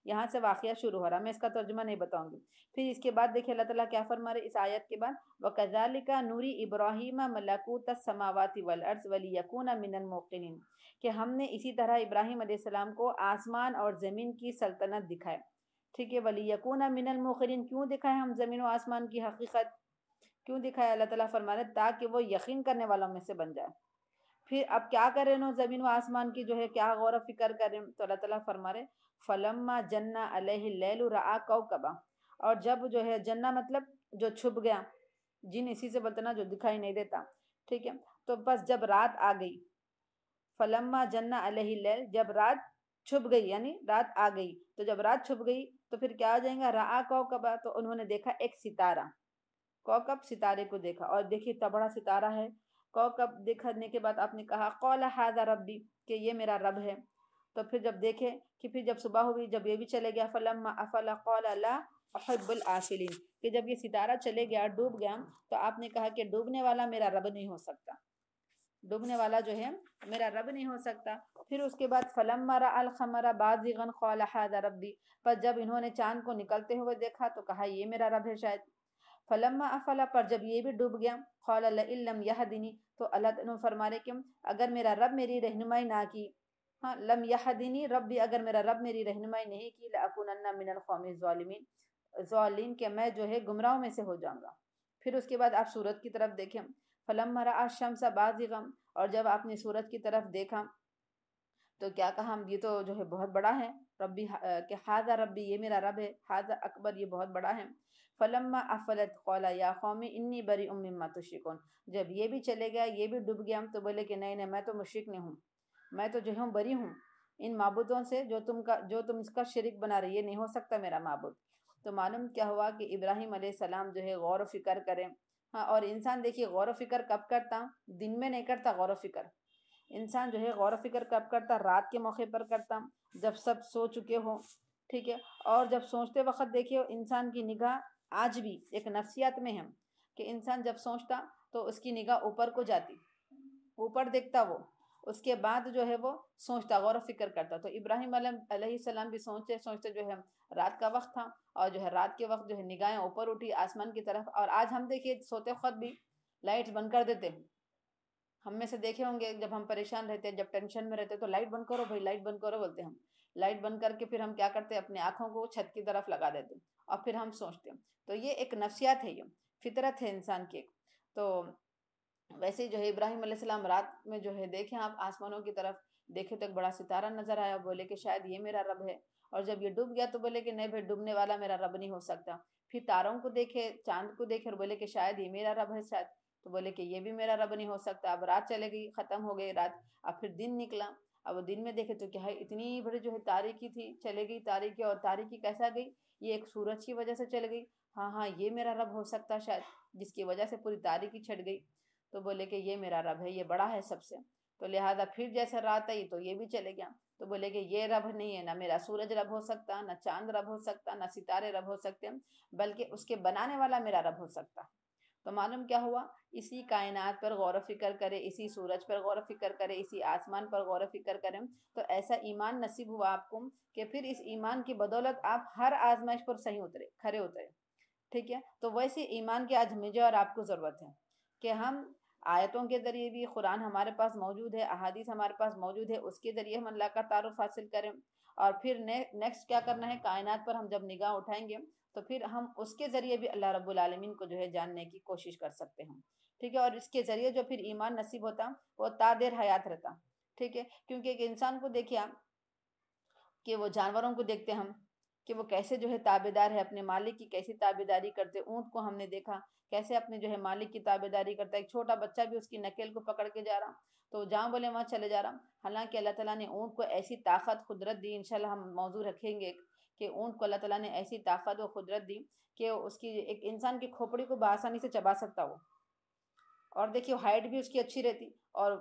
यहाँ से वाक़ शुरू हो रहा मैं इसका तर्जुमा नहीं बताऊँगी फिर इसके बाद देखिए अल्लाह ताला क्या फरमा रहे इस आयत के बाद व कज़ालिका नूरी इब्राहिम मलकूत समावती वल अर्ज़ वली यकून मिनमोकिन कि हमने इसी तरह इब्राहिम आसमाम को आसमान और ज़मीन की सल्तनत दिखाए ठीक है वली यकून मिनमोकिन क्यों दिखाए हम ज़मीन व आसमान की हकीकत क्यों दिखाया अल्लाह ताला फरमा रहे ताकि वो यकीन करने वालों में से बन जाए फिर अब क्या कर रहे ज़मीन व आसमान की जो है क्या गौर फिक्र करें तो अल्लाह ताला फरमा रहे फलम्मा जन्ना अलहल रा कबा और जब जो है जन्ना मतलब जो छुप गया जिन इसी से बोलते ना जो दिखाई नहीं देता ठीक है तो बस जब रात आ गई फलम्मा जन्ना लैल जब रात छुप गई यानी रात आ गई तो जब रात छुप गई तो फिर क्या हो जाएगा रा कबा तो उन्होंने देखा एक सितारा कौकब सितारे को देखा और देखिए इतना बड़ा सितारा है कौकब देखने के बाद आपने कहा कौल हादा रबी कि ये मेरा रब है तो फिर जब देखे कि फिर जब सुबह हुई जब ये भी चले गया फलम अफला कौला अहबुल आफिलिन कि जब ये सितारा चले गया डूब गया तो आपने कहा कि डूबने वाला मेरा रब नहीं हो सकता डूबने वाला जो है मेरा रब नहीं हो सकता फिर उसके बाद फलम मरा अलखमरा बाजीगन खौला रबी पर जब इन्होंने चांद को निकलते हुए देखा तो कहा ये मेरा रब है शायद फ़लम्मा अफला पर जब ये भी डूब गया खौलम यह दिनी तो अल्लाह तन फरमा रहे कि अगर मेरा रब मेरी रहनुमाई ना की हाँ लम यह दिनी रब भी अगर मेरा रब मेरी रहनुमाई नहीं की लाकुनन्ना मिनल कौमी ालिम के मैं जो है गुमराहों में से हो जाऊँगा फिर उसके बाद आप सूरत की तरफ देखें फ़लम मरा शमसा बाज़ी गम और जब आपने सूरत की तरफ देखा तो क्या कहा हम ये तो जो है बहुत बड़ा है रबी के हादा रबी ये मेरा रब है हादा अकबर ये बहुत बड़ा है फ़लम्मा अफलत कौला या कौमी इन्नी बरी उम्मा तुशिकन जब ये भी चले गया ये भी डूब गया हम तो बोले कि नहीं नहीं मैं तो मुशिक नहीं हूँ मैं तो जो हूँ बरी हूँ इन मबूदों से जो तुम का जो तुम इसका शरीक बना रही ये नहीं हो सकता मेरा मबूद तो मालूम क्या हुआ कि इब्राहिम सलाम जो है गौर व फिक्र करें हाँ और इंसान देखिए गौर व फिक्र कब करता दिन में नहीं करता गौर व फिक्र इंसान जो है गौर फिक्र कब करता रात के मौके पर करता जब सब सो चुके हों ठीक है और जब सोचते वक्त देखिए इंसान की निगाह आज भी एक नफ्सियात में है कि इंसान जब सोचता तो उसकी निगाह ऊपर को जाती ऊपर देखता वो उसके बाद जो है वो सोचता गौर फिक्र करता तो इब्राहिम सलाम भी सोचते सोचते जो है रात का वक्त था और जो है रात के वक्त जो है निगाहें ऊपर उठी आसमान की तरफ और आज हम देखिए सोते वक्त भी लाइट्स बंद कर देते हैं हम में से देखे होंगे जब हम परेशान रहते हैं जब टेंशन में रहते हैं तो लाइट बंद करो भाई लाइट बंद करो बोलते हम लाइट बंद करके फिर हम क्या करते हैं अपने आँखों को छत की तरफ लगा देते हैं और फिर हम सोचते हैं तो ये एक नफसियात है ये फितरत है इंसान की एक तो वैसे जो है इब्राहिम सलाम रात में जो है देखें आप आसमानों की तरफ देखे तो एक बड़ा सितारा नजर आया बोले कि शायद ये मेरा रब है और जब ये डूब गया तो बोले कि नहीं भाई डूबने वाला मेरा रब नहीं हो सकता फिर तारों को देखे चांद को देखे और बोले कि शायद ये मेरा रब है शायद तो बोले कि ये भी मेरा रब नहीं हो सकता अब रात चले गई ख़त्म हो गई रात अब फिर दिन निकला अब दिन में देखे तो क्या है इतनी बड़ी जो है तारीखी थी चले गई तारीखी और तारीखी कैसा गई ये एक सूरज की वजह से चल गई हाँ हाँ ये मेरा रब हो सकता शायद जिसकी वजह से पूरी तारीखी छट गई तो बोले कि ये मेरा रब है ये बड़ा है सबसे तो लिहाजा फिर जैसे रात आई तो ये भी चले गया तो बोले कि ये रब नहीं है ना मेरा सूरज रब हो सकता ना चांद रब हो सकता ना सितारे रब हो सकते बल्कि उसके बनाने वाला मेरा रब हो सकता है तो मालूम क्या हुआ इसी कायनात पर गौर फिक्र करें इसी सूरज पर गौर फिक्र करें इसी आसमान पर गौर फिक्र करें तो ऐसा ईमान नसीब हुआ आपको कि फिर इस ईमान की बदौलत आप हर आजमाइश पर सही उतरे खरे उतरे ठीक है तो वैसे ईमान के आज मुझे और आपको ज़रूरत है कि हम आयतों के ज़रिए भी कुरान हमारे पास मौजूद है अहादीस हमारे पास मौजूद है उसके ज़रिए हम अल्लाह का तारफ़ हासिल करें और फिर ने नेक्स्ट क्या करना है कायनात पर हम जब निगाह उठाएंगे तो फिर हम उसके ज़रिए भी अल्लाह रब्बुल रबालमीन को जो है जानने की कोशिश कर सकते हैं ठीक है और इसके ज़रिए जो फिर ईमान नसीब होता वो तादेर हयात रहता ठीक है क्योंकि एक इंसान को देखिए आप कि वो जानवरों को देखते हम कि वो कैसे जो है ताबेदार है अपने मालिक की कैसी ताबेदारी करते ऊँट को हमने देखा कैसे अपने जो है मालिक की ताबेदारी करता है एक छोटा बच्चा भी उसकी नकेल को पकड़ के जा रहा तो जहाँ बोले वहाँ चले जा रहा हालांकि अल्लाह ताला ने ऊँट को ऐसी ताकत कुदरत दी इनशाला हम मौजूद रखेंगे कि ऊँट को अल्लाह ताला ने ऐसी ताकत व कुदरत दी कि उसकी एक इंसान की खोपड़ी को बसानी से चबा सकता वो और देखिए हाइट भी उसकी अच्छी रहती और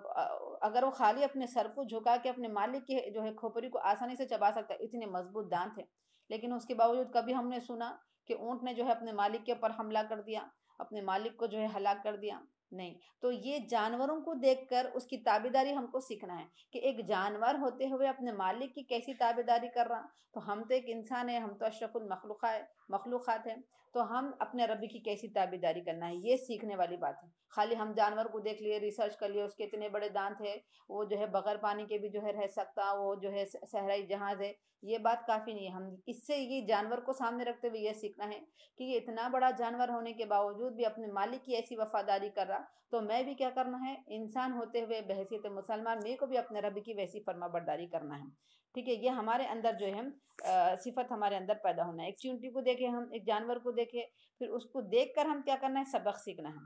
अगर वो खाली अपने सर को झुका के अपने मालिक के जो है खोपड़ी को आसानी से चबा सकता है इतने मजबूत दांत थे लेकिन उसके बावजूद कभी हमने सुना कि ऊँट ने जो है अपने मालिक के ऊपर हमला कर दिया अपने मालिक को जो है हलाक कर दिया नहीं तो ये जानवरों को देखकर उसकी ताबेदारी हमको सीखना है कि एक जानवर होते हुए अपने मालिक की कैसी ताबेदारी कर रहा तो हम तो एक इंसान है हम तो अशरफुल मखलूक है मखलूक़ात है तो हम अपने रब की कैसी ताबेदारी करना है ये सीखने वाली बात है खाली हम जानवर को देख लिए रिसर्च कर लिए उसके इतने बड़े दांत है वो जो है बगैर पानी के भी जो है रह सकता वो जो है सहराई जहाज है ये बात काफ़ी नहीं है हम इससे ये जानवर को सामने रखते हुए यह सीखना है कि ये इतना बड़ा जानवर होने के बावजूद भी अपने मालिक की ऐसी वफादारी कर रहा तो मैं भी क्या करना है इंसान होते हुए बहसीत मुसलमान मेरे को भी अपने रब की वैसी फर्मा बरदारी करना है ठीक है ये हमारे अंदर जो है सिफत हमारे अंदर पैदा होना है एक चिंटी को देखें हम एक जानवर को देखें देखे फिर उसको देख कर हम क्या करना है सबक सीखना है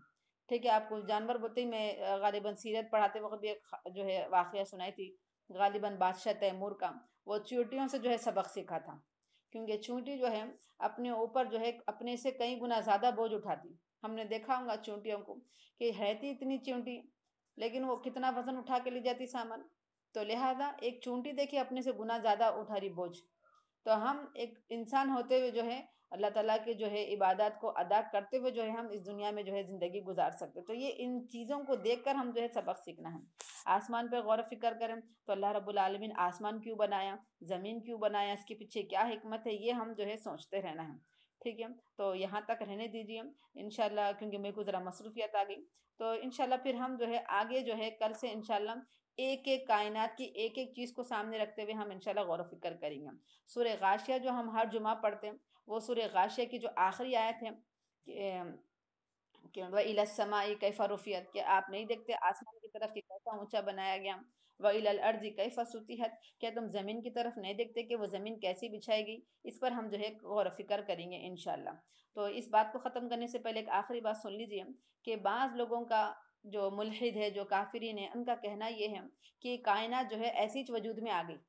ठीक है आपको जानवर बोलते ही मैं गालिबा सीरत पढ़ाते वक्त भी एक जो है वाक़ सुनाई थी गालिबा बादशाह तैमूर का वो चूटियों से जो है सबक सीखा था क्योंकि चूंटी जो है अपने ऊपर जो है अपने से कई गुना ज़्यादा बोझ उठाती हमने देखा होगा चूंटियों को कि रहती इतनी चूंटी लेकिन वो कितना वजन उठा के ले जाती सामान तो लिहाजा एक चूंटी देखी अपने से गुना ज़्यादा उठा रही बोझ तो हम एक इंसान होते हुए जो है अल्लाह ताला के जो है इबादत को अदा करते हुए जो है हम इस दुनिया में जो है ज़िंदगी गुजार सकते तो ये इन चीज़ों को देख कर हम जो है सबक सीखना है आसमान पर गौर फिक्र करें तो अल्लाह रबालमीन आसमान क्यों बनाया ज़मीन क्यों बनाया इसके पीछे क्या हमत है ये हम जो है सोचते रहना है ठीक है तो यहाँ तक रहने दीजिए इन क्योंकि मेरे को ज़रा मसरूफियत आ गई तो इन फिर हम जो है आगे जो है कल से इन एक एक कायनात की एक एक चीज़ को सामने रखते हुए हम इंशाल्लाह गौर फिक्र करेंगे सूर्य गाशिया जो हम हर जुमा पढ़ते हैं वो सुर गाशिया की जो आखिरी आयत है कि वलसमाई मतलब, कैफा रफ़ीत के आप नहीं देखते आसमान की तरफ कि कैसा ऊंचा बनाया गया व वलर्जी कैफा सुतीहत क्या तुम ज़मीन की तरफ नहीं देखते कि वो ज़मीन कैसी बिछाई गई इस पर हम जो है गौर फिक्र करेंगे इन तो इस बात को ख़त्म करने से पहले एक आखिरी बात सुन लीजिए कि बाज़ लोगों का जो मुलहिद है जो काफिरीन है उनका कहना ये है कि कायनात जो है ऐसी वजूद में आ गई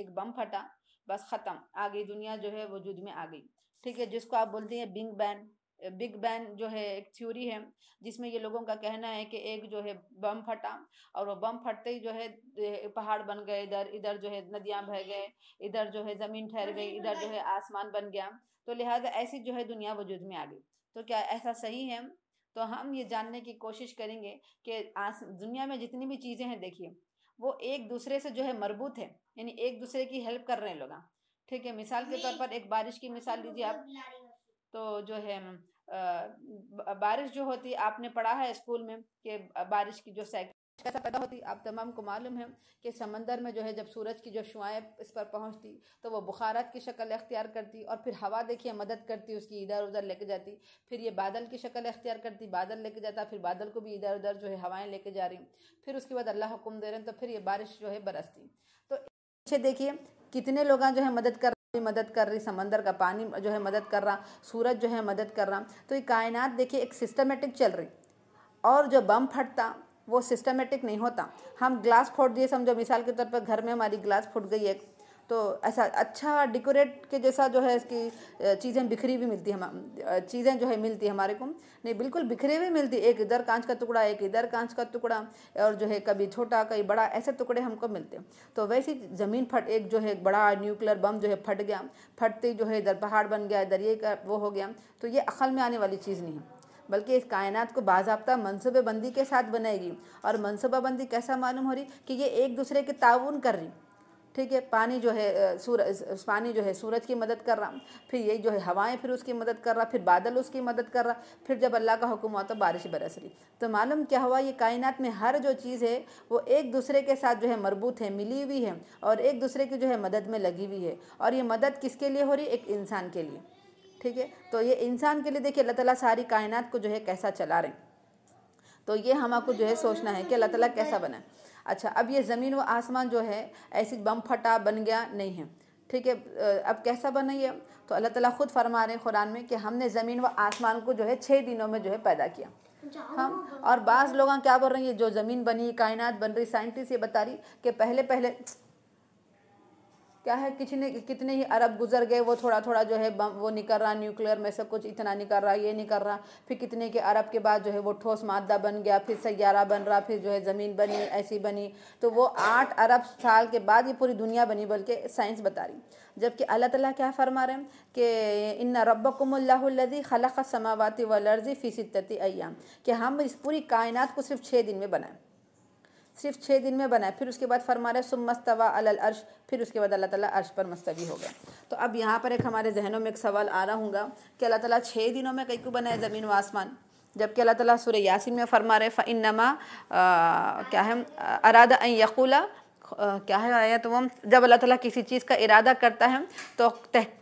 एक बम फटा बस ख़त्म आ गई दुनिया जो है वजूद में आ गई ठीक है जिसको आप बोलते हैं बिग बैन बिग बैन जो है एक थ्योरी है जिसमें ये लोगों का कहना है कि एक जो है बम फटा और वो बम फटते ही जो है पहाड़ बन गए इधर इधर जो है नदियाँ बह गए इधर जो है ज़मीन ठहर गई इधर जो है आसमान बन गया तो लिहाजा ऐसी जो है दुनिया वजूद में आ गई तो क्या ऐसा सही है तो हम ये जानने की कोशिश करेंगे कि आस दुनिया में जितनी भी चीज़ें हैं देखिए वो एक दूसरे से जो है मरबूत है यानी एक दूसरे की हेल्प कर रहे हैं लोग हाँ। ठीक है मिसाल के तौर पर एक बारिश की मिसाल लीजिए आप तो जो है आ, बारिश जो होती है आपने पढ़ा है स्कूल में कि बारिश की जो साइकिल कैसा पैदा होती आप तमाम को मालूम है कि समंदर में जो है जब सूरज की जो शुआएँ इस पर पहुंचती तो वो बुखारत की शक्ल अख्तियार करती और फिर हवा देखिए मदद करती उसकी इधर उधर लेके जाती फिर ये बादल की शक्ल अख्तियार करती बादल लेके जाता फिर बादल को भी इधर उधर जो है हवाएं लेके जा रही फिर उसके बाद अल्लाह हुक्म दे रहे हैं तो फिर ये बारिश जो है बरसती तो पीछे देखिए कितने लोग जो है मदद कर मदद कर रही समंदर का पानी जो है मदद कर रहा सूरज जो है मदद कर रहा तो ये कायनात देखिए एक सिस्टमेटिक चल रही और जो बम फटता वो सिस्टमेटिक नहीं होता हम ग्लास फोड़ दिए समझो मिसाल के तौर पर घर में हमारी ग्लास फूट गई है तो ऐसा अच्छा डेकोरेट के जैसा जो है इसकी चीज़ें बिखरी हुई मिलती हम चीज़ें जो है मिलती हमारे को नहीं बिल्कुल बिखरे हुए मिलती एक इधर कांच का टुकड़ा एक इधर कांच का टुकड़ा और जो है कभी छोटा कभी बड़ा ऐसे टुकड़े हमको मिलते तो वैसे ज़मीन फट एक जो है एक बड़ा न्यूक्लियर बम जो है फट गया फटते जो है इधर पहाड़ बन गया इधर ये वो हो गया तो ये अकल में आने वाली चीज़ नहीं है बल्कि इस कायनात को बाजाबा मनसूबेबंदी के साथ बनाएगी और मनसूबाबंदी कैसा मालूम हो रही कि ये एक दूसरे के ताउन कर रही ठीक है पानी जो है सूरज पानी जो है सूरज की मदद कर रहा फिर ये जो है हवाएं फिर उसकी मदद कर रहा फिर बादल उसकी मदद कर रहा फिर जब अल्लाह का हुक्म हुआ तो बारिश बरस रही तो मालूम क्या हुआ ये कायनात में हर जो चीज़ है वो एक दूसरे के साथ जो है मरबूत है मिली हुई है और एक दूसरे की जो है मदद में लगी हुई है और ये मदद किसके लिए हो रही एक इंसान के लिए ठीक है तो ये इंसान के लिए देखिए अल्लाह ताला सारी कायनात को जो है कैसा चला रहे हैं तो ये हम आपको जो है सोचना है कि अल्लाह ताला कैसा बना अच्छा अब ये ज़मीन व आसमान जो है ऐसे बम फटा बन गया नहीं है ठीक है अब कैसा बना ये तो अल्लाह ताला खुद फरमा रहे हैं कुरान में कि हमने ज़मीन व आसमान को जो है छः दिनों में जो है पैदा किया हम और बाज़ लोग क्या बोल रहे हैं ये जो ज़मीन बनी कायनात बन रही साइंटिस्ट ये बता रही कि पहले पहले क्या है कितने कितने ही अरब गुजर गए वो थोड़ा थोड़ा जो है बम वो निकल रहा न्यूक्लियर में सब कुछ इतना निकल रहा ये निकल रहा फिर कितने के अरब के बाद जो है वो ठोस मादा बन गया फिर सैारा बन रहा फिर जो है ज़मीन बनी ऐसी बनी तो वो आठ अरब साल के बाद ये पूरी दुनिया बनी बल्कि साइंस बता रही जबकि अल्लाह तला क्या फरमा रहे हैं कि इन रब्बकुमल्लाजी खलक समावती वर्जी फ़ी सितती अयाम कि हम इस पूरी कायनात को सिर्फ छः दिन में बनाएं सिर्फ छः दिन में बनाए फिर उसके बाद फरमा रहे सुमस्तवा अलल अर्श फिर उसके बाद अल्लाह ताला अर्श पर मस्तवी हो गए तो अब यहाँ पर एक हमारे जहनों में एक सवाल आ रहा होगा कि अल्लाह ताला छः दिनों में कई को बनाए ज़मीन व आसमान जबकि अल्लाह ताला सूर्य यासिन में फरमा रहे फ़ा नमा क्या है अरादा यकूला क्या है आया तो हम जब अल्लाह ताला किसी चीज़ का इरादा करता है तो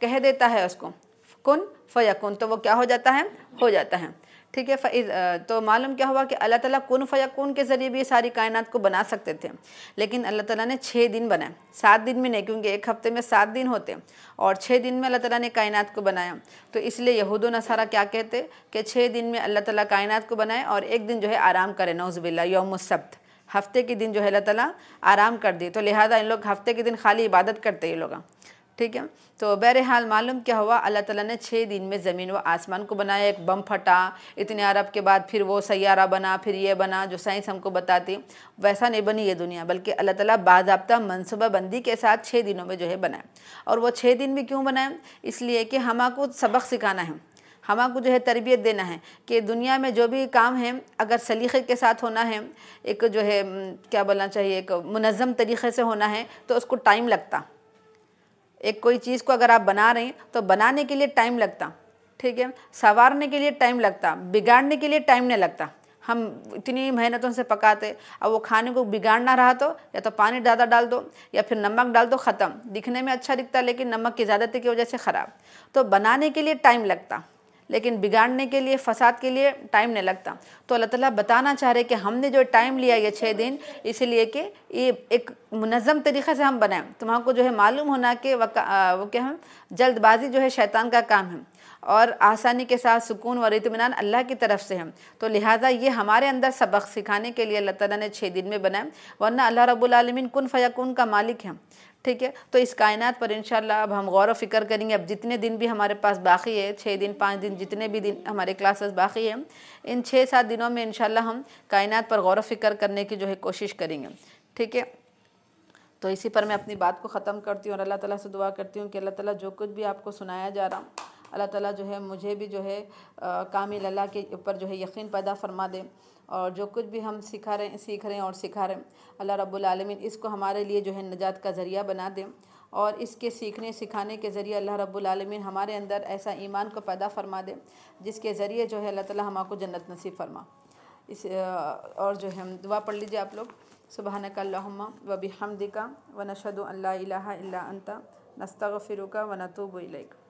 कह देता है उसको कन फ़यकुन तो वो क्या हो जाता है हो जाता है ठीक है फ़ैज़ तो मालूम क्या हुआ कि अल्लाह ताला कन फ़याकून के ज़रिए भी ये सारी कायनात को बना सकते थे लेकिन अल्लाह ताला ने छः दिन बनाए सात दिन में नहीं क्योंकि एक हफ्ते में सात दिन होते और छः दिन में अल्लाह ताला ने कायनात को बनाया तो इसलिए यहूद नसारा क्या कहते कि छः दिन में अल्लाह ताला कायनात को बनाए और एक दिन जो है आराम करे नौज़बिल्ला सब्त हफ्ते के दिन जो है अल्लाह ताला आराम कर दिए तो लिहाजा इन लोग हफ्ते के दिन खाली इबादत करते ये लोग ठीक है तो बहरहाल मालूम क्या हुआ अल्लाह ताला ने छः दिन में ज़मीन व आसमान को बनाया एक बम फटा इतने अरब के बाद फिर वो सैारा बना फिर ये बना जो साइंस हमको बताती वैसा नहीं बनी ये दुनिया बल्कि अल्लाह ताला बाबा बंदी के साथ छः दिनों में जो है बनाए और वो छः दिन में क्यों बनाए इसलिए कि हमको सबक सिखाना है हमको जो है तरबियत देना है कि दुनिया में जो भी काम है अगर सलीक़े के साथ होना है एक जो है क्या बोलना चाहिए एक मनम तरीक़े से होना है तो उसको टाइम लगता एक कोई चीज़ को अगर आप बना रहे हैं तो बनाने के लिए टाइम लगता ठीक है संवारने के लिए टाइम लगता बिगाड़ने के लिए टाइम नहीं लगता हम इतनी मेहनतों से पकाते अब वो खाने को बिगाड़ना रहा तो या तो पानी ज़्यादा डाल दो या फिर नमक डाल दो ख़त्म दिखने में अच्छा दिखता लेकिन नमक की ज़्यादातर की वजह से ख़राब तो बनाने के लिए टाइम लगता लेकिन बिगाड़ने के लिए फसाद के लिए टाइम नहीं लगता तो अल्लाह ताला बताना चाह रहे कि हमने जो टाइम लिया ये छः दिन इसलिए कि ये एक मुनज़म तरीक़े से हम बनाएं तुम्हारा को जो है मालूम होना कि वो क्या हम जल्दबाजी जो है शैतान का काम है और आसानी के साथ सुकून और इतमान अल्लाह की तरफ से है तो लिहाजा ये हमारे अंदर सबक सिखाने के लिए अल्लाह ताला ने छः दिन में बनाए वरना अल्लाह रब्बुल रबालमीन कन फ़याकुन का मालिक है ठीक है तो इस कायनात पर इंशाल्लाह अब हम गौर फिक्र करेंगे अब जितने दिन भी हमारे पास बाकी है छः दिन पाँच दिन जितने भी दिन हमारे क्लासेस बाकी हैं इन छः सात दिनों में इंशाल्लाह हम कायनात पर गौर फिक्र करने की जो है कोशिश करेंगे ठीक है तो इसी पर मैं अपनी बात को ख़त्म करती हूँ और अल्लाह ताला से दुआ करती हूँ कि अल्लाह ताला जो कुछ भी आपको सुनाया जा रहा हूँ अल्लाह ताला जो है मुझे भी जो है कामिल अल्लाह के ऊपर जो है यकीन पैदा फरमा दे और जो कुछ भी हम सिखा रहे सीख रहे हैं और सिखा रहे हैं अल्लाह रब्बुल आलमीन इसको हमारे लिए जो है नजात का ज़रिया बना दें और इसके सीखने सिखाने के ज़रिए अल्लाह रब्बुल आलमीन हमारे अंदर ऐसा ईमान को पैदा फरमा दें जिसके ज़रिए जो है अल्लाह ताला हमारे जन्नत नसीब फरमा इस और जो है दुआ पढ़ लीजिए आप लोग सुबहान कल्लाम वबी हमदिका व नशद अल्ला इलाहा इल्ला अंता नस्तफ़िरुका व नतूब इलैका